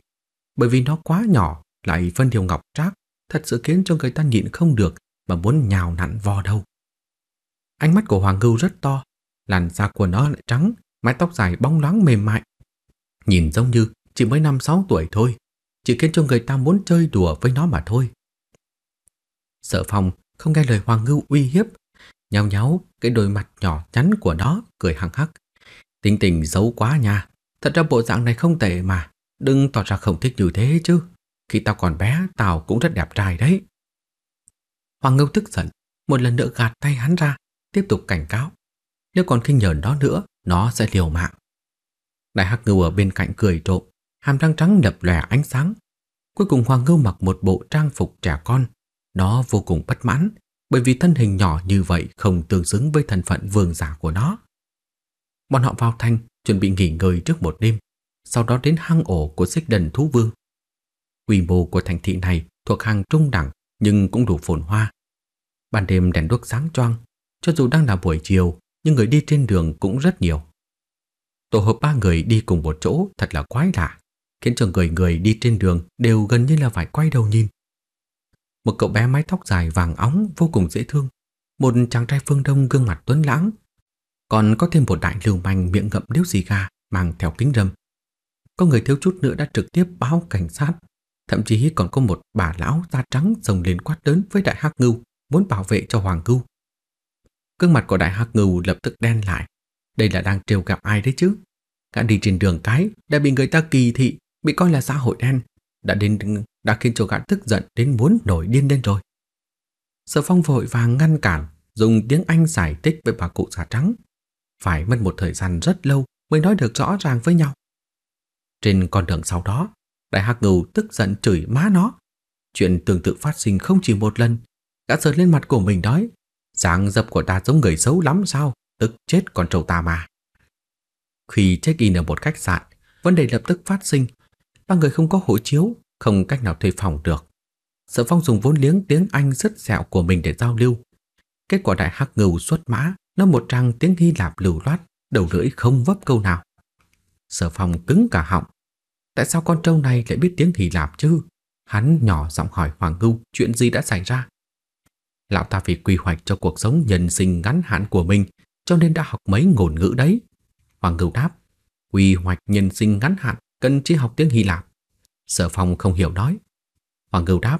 Bởi vì nó quá nhỏ, lại phân điều ngọc trác, thật sự khiến cho người ta nhịn không được mà muốn nhào nặn vò đâu. Ánh mắt của Hoàng Ngưu rất to, làn da của nó lại trắng, mái tóc dài bóng loáng mềm mại. Nhìn giống như chỉ mới năm sáu tuổi thôi, chỉ khiến cho người ta muốn chơi đùa với nó mà thôi. Sợ phòng không nghe lời Hoàng Ngưu uy hiếp, nhào nháo cái đôi mặt nhỏ nhắn của nó cười hăng hắc. Tình tình xấu quá nha, Thật ra bộ dạng này không tệ mà, đừng tỏ ra không thích như thế chứ. Khi tao còn bé, tao cũng rất đẹp trai đấy. Hoàng Ngưu tức giận, một lần nữa gạt tay hắn ra, tiếp tục cảnh cáo. Nếu còn khinh nhờn đó nữa, nó sẽ liều mạng. Đại Hắc Ngưu ở bên cạnh cười trộm, hàm răng trắng lập lòe ánh sáng. Cuối cùng Hoàng Ngưu mặc một bộ trang phục trẻ con. Nó vô cùng bất mãn, bởi vì thân hình nhỏ như vậy không tương xứng với thân phận vương giả của nó. Bọn họ vào thành, chuẩn bị nghỉ ngơi trước một đêm, sau đó đến hang ổ của xích đần thú vương. Quy mô của thành thị này thuộc hàng trung đẳng nhưng cũng đủ phồn hoa. Ban đêm đèn đuốc sáng choang, cho dù đang là buổi chiều nhưng người đi trên đường cũng rất nhiều. Tổ hợp ba người đi cùng một chỗ thật là quái lạ, khiến cho người người đi trên đường đều gần như là phải quay đầu nhìn. Một cậu bé mái tóc dài vàng óng vô cùng dễ thương, một chàng trai phương đông gương mặt tuấn lãng còn có thêm một đại lưu manh miệng ngậm điếu gì gà mang theo kính râm. Có người thiếu chút nữa đã trực tiếp báo cảnh sát, thậm chí còn có một bà lão da trắng rồng lên quát lớn với đại hắc ngưu muốn bảo vệ cho hoàng cưu, Cương mặt của đại hắc ngưu lập tức đen lại, đây là đang trêu gặp ai đấy chứ? Gã đi trên đường cái đã bị người ta kỳ thị, bị coi là xã hội đen, đã đến đã khiến cho gã tức giận đến muốn nổi điên lên rồi. Sở Phong vội vàng ngăn cản, dùng tiếng Anh giải thích với bà cụ da trắng phải mất một thời gian rất lâu mới nói được rõ ràng với nhau. Trên con đường sau đó, Đại Hắc Ngưu tức giận chửi má nó. Chuyện tương tự phát sinh không chỉ một lần. Gã sờ lên mặt của mình nói, dáng dập của ta giống người xấu lắm sao, tức chết con trâu ta mà. Khi check-in ở một khách sạn, vấn đề lập tức phát sinh. Ba người không có hộ chiếu, không cách nào thuê phòng được. Sợ Phong dùng vốn liếng tiếng Anh rất dẻo của mình để giao lưu. Kết quả đại hắc ngưu xuất mã, nó một trang tiếng Hy Lạp lưu loát, đầu lưỡi không vấp câu nào. Sở phòng cứng cả họng. Tại sao con trâu này lại biết tiếng Hy Lạp chứ? Hắn nhỏ giọng hỏi Hoàng Ngưu chuyện gì đã xảy ra. Lão ta vì quy hoạch cho cuộc sống nhân sinh ngắn hạn của mình cho nên đã học mấy ngôn ngữ đấy. Hoàng Ngưu đáp, quy hoạch nhân sinh ngắn hạn cần chỉ học tiếng Hy Lạp. Sở phòng không hiểu nói. Hoàng Ngưu đáp,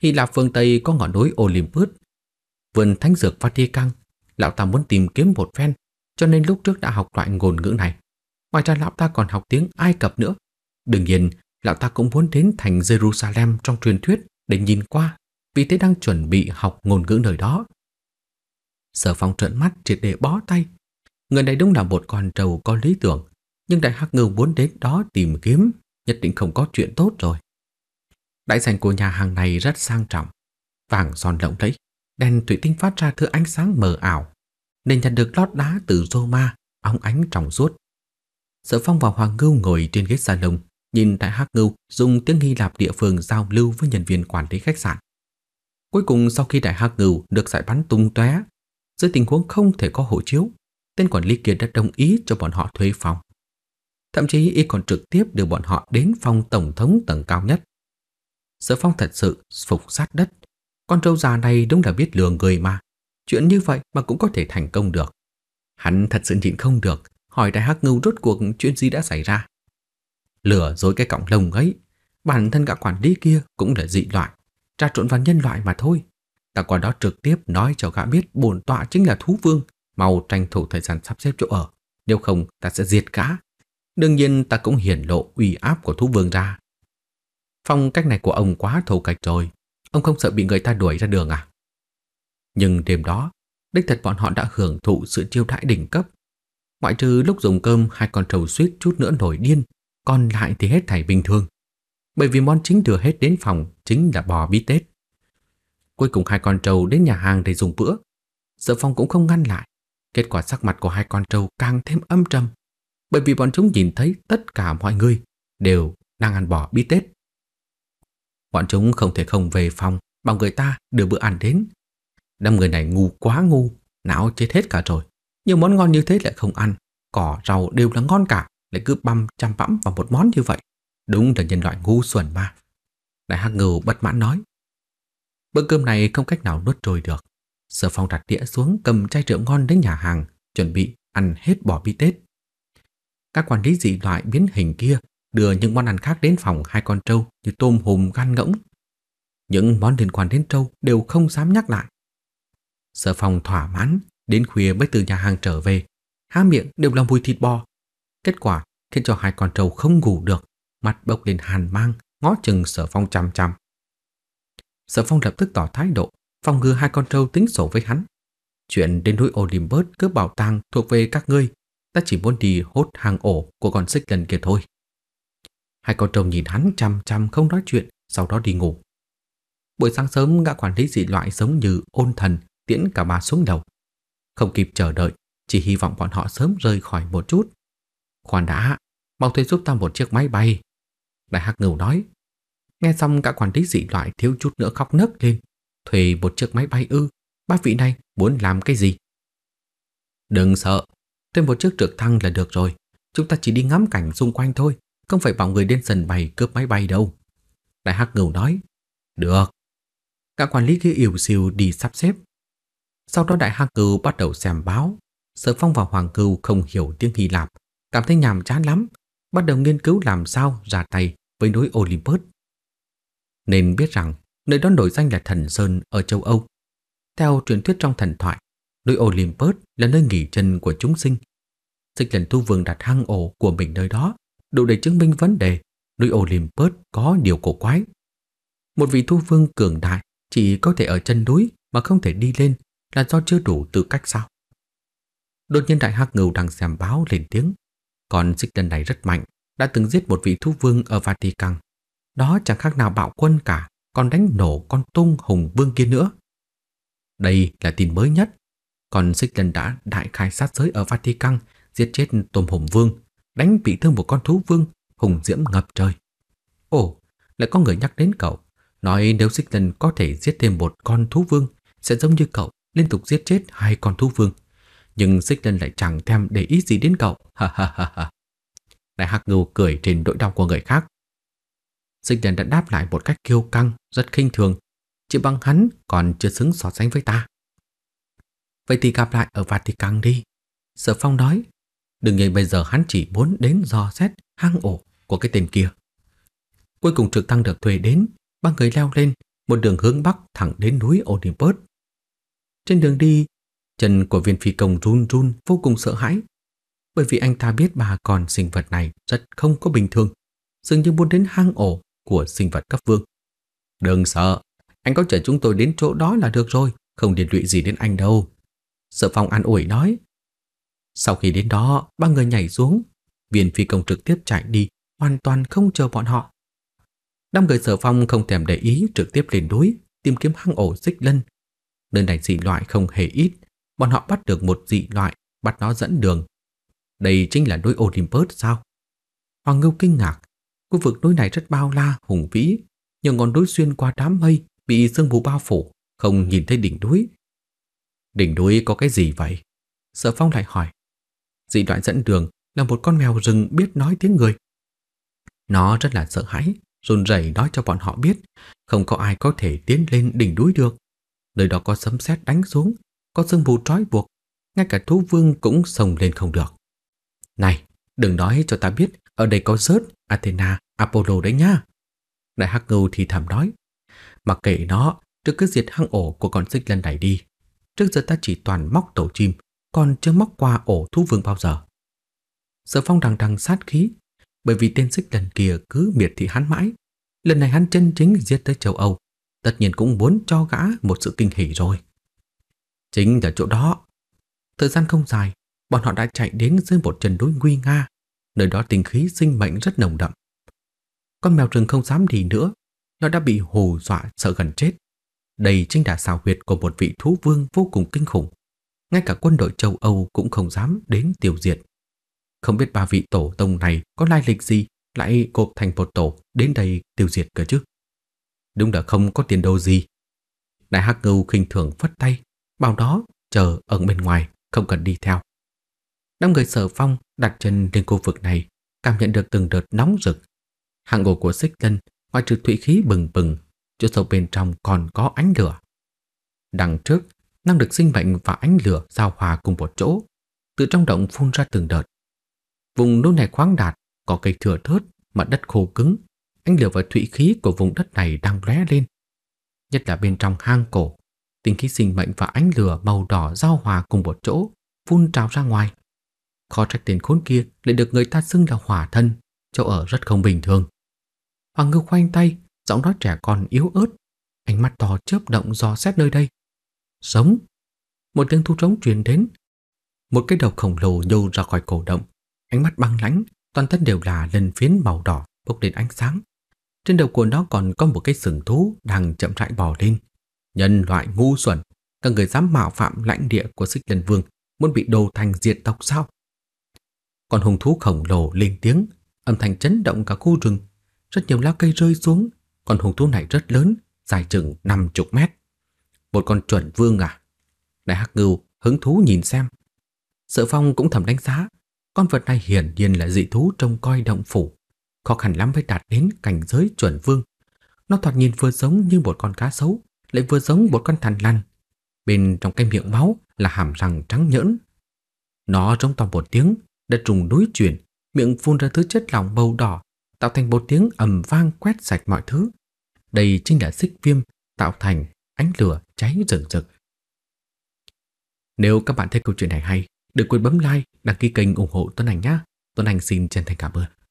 Hy Lạp phương Tây có ngọn núi Olympus, vườn thánh dược Vatican lão ta muốn tìm kiếm một phen, cho nên lúc trước đã học loại ngôn ngữ này. Ngoài ra lão ta còn học tiếng Ai Cập nữa. Đương nhiên, lão ta cũng muốn đến thành Jerusalem trong truyền thuyết để nhìn qua, vì thế đang chuẩn bị học ngôn ngữ nơi đó. Sở phong trợn mắt triệt để bó tay. Người này đúng là một con trâu có lý tưởng, nhưng đại hắc ngưu muốn đến đó tìm kiếm, nhất định không có chuyện tốt rồi. Đại sảnh của nhà hàng này rất sang trọng, vàng son lộng lẫy, đèn thủy tinh phát ra thứ ánh sáng mờ ảo. Nền nhặt được lót đá từ rô ma, óng ánh trong suốt. Sở Phong và Hoàng Ngưu ngồi trên ghế salon, nhìn đại hắc ngưu dùng tiếng Hy Lạp địa phương giao lưu với nhân viên quản lý khách sạn. Cuối cùng sau khi đại hắc ngưu được giải bắn tung tóe, dưới tình huống không thể có hộ chiếu, tên quản lý kia đã đồng ý cho bọn họ thuê phòng. Thậm chí y còn trực tiếp đưa bọn họ đến phòng tổng thống tầng cao nhất. Sở Phong thật sự phục sát đất con trâu già này đúng là biết lừa người mà. Chuyện như vậy mà cũng có thể thành công được. Hắn thật sự nhịn không được, hỏi đại hắc ngưu rốt cuộc chuyện gì đã xảy ra. Lừa dối cái cọng lồng ấy, bản thân gã quản lý kia cũng là dị loại, tra trộn vào nhân loại mà thôi. Ta qua đó trực tiếp nói cho gã biết bổn tọa chính là thú vương, mau tranh thủ thời gian sắp xếp chỗ ở, nếu không ta sẽ diệt gã. Đương nhiên ta cũng hiển lộ uy áp của thú vương ra. Phong cách này của ông quá thô kệch rồi, Ông không sợ bị người ta đuổi ra đường à? Nhưng đêm đó, đích thật bọn họ đã hưởng thụ sự chiêu đãi đỉnh cấp. Ngoại trừ lúc dùng cơm hai con trầu suýt chút nữa nổi điên, còn lại thì hết thảy bình thường. Bởi vì món chính thừa hết đến phòng chính là bò bít tết. Cuối cùng hai con trâu đến nhà hàng để dùng bữa. Sợ Phong cũng không ngăn lại. Kết quả sắc mặt của hai con trâu càng thêm âm trầm. Bởi vì bọn chúng nhìn thấy tất cả mọi người đều đang ăn bò bít tết. Bọn chúng không thể không về phòng Bảo người ta đưa bữa ăn đến Đám người này ngu quá ngu Não chết hết cả rồi Nhiều món ngon như thế lại không ăn Cỏ rau đều là ngon cả Lại cứ băm chăm bẫm vào một món như vậy Đúng là nhân loại ngu xuẩn mà Đại hắc ngưu bất mãn nói Bữa cơm này không cách nào nuốt trôi được Sở phong đặt đĩa xuống cầm chai rượu ngon đến nhà hàng Chuẩn bị ăn hết bỏ bi tết Các quản lý dị loại biến hình kia đưa những món ăn khác đến phòng hai con trâu như tôm hùm gan ngỗng. Những món liên quan đến trâu đều không dám nhắc lại. Sở phòng thỏa mãn, đến khuya mới từ nhà hàng trở về, há miệng đều là mùi thịt bò. Kết quả khiến cho hai con trâu không ngủ được, mặt bốc lên hàn mang, ngó chừng sở phong chằm chằm. Sở phong lập tức tỏ thái độ, phòng ngừa hai con trâu tính sổ với hắn. Chuyện đến núi Olympus cướp bảo tàng thuộc về các ngươi, ta chỉ muốn đi hốt hàng ổ của con xích lần kia thôi. Hai con trâu nhìn hắn chăm chăm không nói chuyện, sau đó đi ngủ. Buổi sáng sớm gã quản lý dị loại giống như ôn thần tiễn cả ba xuống đầu. Không kịp chờ đợi, chỉ hy vọng bọn họ sớm rời khỏi một chút. Khoan đã, mau thuê giúp ta một chiếc máy bay. Đại Hắc Ngưu nói. Nghe xong cả quản lý dị loại thiếu chút nữa khóc nấc lên. Thuê một chiếc máy bay ư, bác vị này muốn làm cái gì? Đừng sợ, thêm một chiếc trực thăng là được rồi. Chúng ta chỉ đi ngắm cảnh xung quanh thôi không phải bảo người đến sân bay cướp máy bay đâu. Đại Hắc Ngưu nói, được. Các quản lý kia yếu xìu đi sắp xếp. Sau đó Đại Hắc Ngưu bắt đầu xem báo. Sở Phong và Hoàng Cừu không hiểu tiếng Hy Lạp, cảm thấy nhàm chán lắm, bắt đầu nghiên cứu làm sao ra tay với núi Olympus. Nên biết rằng nơi đó nổi danh là Thần Sơn ở châu Âu. Theo truyền thuyết trong thần thoại, núi Olympus là nơi nghỉ chân của chúng sinh. Dịch lần thu vương đặt hang ổ của mình nơi đó đủ để chứng minh vấn đề núi Olympus có điều cổ quái. Một vị thu vương cường đại chỉ có thể ở chân núi mà không thể đi lên là do chưa đủ tư cách sao? Đột nhiên đại hắc ngưu đang xem báo lên tiếng. Còn xích đần này rất mạnh, đã từng giết một vị thu vương ở Vatican. Đó chẳng khác nào bạo quân cả, còn đánh nổ con tung hùng vương kia nữa. Đây là tin mới nhất. Còn xích đần đã đại khai sát giới ở Vatican, giết chết tôm hùng vương, đánh bị thương một con thú vương, hùng diễm ngập trời. Ồ, lại có người nhắc đến cậu, nói nếu xích lần có thể giết thêm một con thú vương, sẽ giống như cậu liên tục giết chết hai con thú vương. Nhưng xích lần lại chẳng thèm để ý gì đến cậu, ha ha ha ha. Đại hắc ngưu cười trên nỗi đau của người khác. Xích lần đã đáp lại một cách kiêu căng, rất khinh thường. Chỉ bằng hắn còn chưa xứng so sánh với ta. Vậy thì gặp lại ở Vatican đi. Sở Phong nói Đừng nghĩ bây giờ hắn chỉ muốn đến dò xét hang ổ của cái tên kia. Cuối cùng trực tăng được thuê đến, ba người leo lên một đường hướng bắc thẳng đến núi Olympus. Trên đường đi, chân của viên phi công run run vô cùng sợ hãi, bởi vì anh ta biết bà con sinh vật này rất không có bình thường, dường như muốn đến hang ổ của sinh vật cấp vương. Đừng sợ, anh có chở chúng tôi đến chỗ đó là được rồi, không liên lụy gì đến anh đâu. Sợ phòng an ủi nói, sau khi đến đó, ba người nhảy xuống, viên phi công trực tiếp chạy đi, hoàn toàn không chờ bọn họ. Năm người sở phong không thèm để ý trực tiếp lên núi, tìm kiếm hang ổ xích lân. Nơi này dị loại không hề ít, bọn họ bắt được một dị loại, bắt nó dẫn đường. Đây chính là núi Olympus sao? Hoàng Ngưu kinh ngạc, khu vực núi này rất bao la, hùng vĩ, nhiều ngọn núi xuyên qua đám mây, bị sương mù bao phủ, không nhìn thấy đỉnh núi. Đỉnh núi có cái gì vậy? Sở Phong lại hỏi. Dị loại dẫn đường là một con mèo rừng biết nói tiếng người. Nó rất là sợ hãi, run rẩy nói cho bọn họ biết, không có ai có thể tiến lên đỉnh núi được. Nơi đó có sấm sét đánh xuống, có sương mù trói buộc, ngay cả thú vương cũng sồng lên không được. Này, đừng nói cho ta biết ở đây có Zeus, Athena, Apollo đấy nhá. Đại Hắc Ngưu thì thầm nói, mặc kệ nó, trước cứ diệt hang ổ của con xích lần này đi. Trước giờ ta chỉ toàn móc tổ chim, còn chưa móc qua ổ thú vương bao giờ. Sở phong đằng đằng sát khí, bởi vì tên xích lần kia cứ miệt thị hắn mãi. Lần này hắn chân chính giết tới châu Âu, tất nhiên cũng muốn cho gã một sự kinh hỉ rồi. Chính là chỗ đó. Thời gian không dài, bọn họ đã chạy đến dưới một chân núi nguy nga, nơi đó tình khí sinh mệnh rất nồng đậm. Con mèo rừng không dám đi nữa, nó đã bị hù dọa sợ gần chết. Đây chính là xào huyệt của một vị thú vương vô cùng kinh khủng ngay cả quân đội châu Âu cũng không dám đến tiêu diệt. Không biết ba vị tổ tông này có lai lịch gì lại cộp thành một tổ đến đây tiêu diệt cơ chứ. Đúng là không có tiền đồ gì. Đại Hắc Ngưu khinh thường phất tay, bảo đó chờ ở bên ngoài, không cần đi theo. Năm người sở phong đặt chân lên khu vực này, cảm nhận được từng đợt nóng rực. Hạng ngộ của xích lân, ngoài trừ thủy khí bừng bừng, chỗ sâu bên trong còn có ánh lửa. Đằng trước năng lực sinh mệnh và ánh lửa giao hòa cùng một chỗ, từ trong động phun ra từng đợt. Vùng núi này khoáng đạt, có cây thừa thớt, mặt đất khô cứng, ánh lửa và thủy khí của vùng đất này đang lóe lên. Nhất là bên trong hang cổ, tinh khí sinh mệnh và ánh lửa màu đỏ giao hòa cùng một chỗ, phun trào ra ngoài. Kho trách tiền khốn kia lại được người ta xưng là hỏa thân, chỗ ở rất không bình thường. Hoàng Ngư khoanh tay, giọng nói trẻ con yếu ớt, ánh mắt to chớp động do xét nơi đây. Sống! Một tiếng thu trống truyền đến. Một cái đầu khổng lồ nhô ra khỏi cổ động, ánh mắt băng lãnh, toàn thân đều là lần phiến màu đỏ bốc lên ánh sáng. Trên đầu của nó còn có một cái sừng thú đang chậm rãi bò lên. Nhân loại ngu xuẩn, các người dám mạo phạm lãnh địa của xích lần vương, muốn bị đồ thành diệt tộc sao? Còn hùng thú khổng lồ lên tiếng, âm thanh chấn động cả khu rừng. Rất nhiều lá cây rơi xuống, còn hùng thú này rất lớn, dài chừng 50 mét. Một con chuẩn vương à? Đại Hắc Ngưu hứng thú nhìn xem. Sợ Phong cũng thầm đánh giá, con vật này hiển nhiên là dị thú trong coi động phủ, khó khăn lắm mới đạt đến cảnh giới chuẩn vương. Nó thoạt nhìn vừa giống như một con cá sấu, lại vừa giống một con thằn lằn. Bên trong cái miệng máu là hàm răng trắng nhỡn. Nó trong to một tiếng, đã trùng núi chuyển, miệng phun ra thứ chất lỏng màu đỏ, tạo thành một tiếng ầm vang quét sạch mọi thứ. Đây chính là xích viêm tạo thành ánh lửa cháy rừng rực. Nếu các bạn thấy câu chuyện này hay, đừng quên bấm like, đăng ký kênh ủng hộ Tuấn Anh nhé. Tuấn Anh xin chân thành cảm ơn.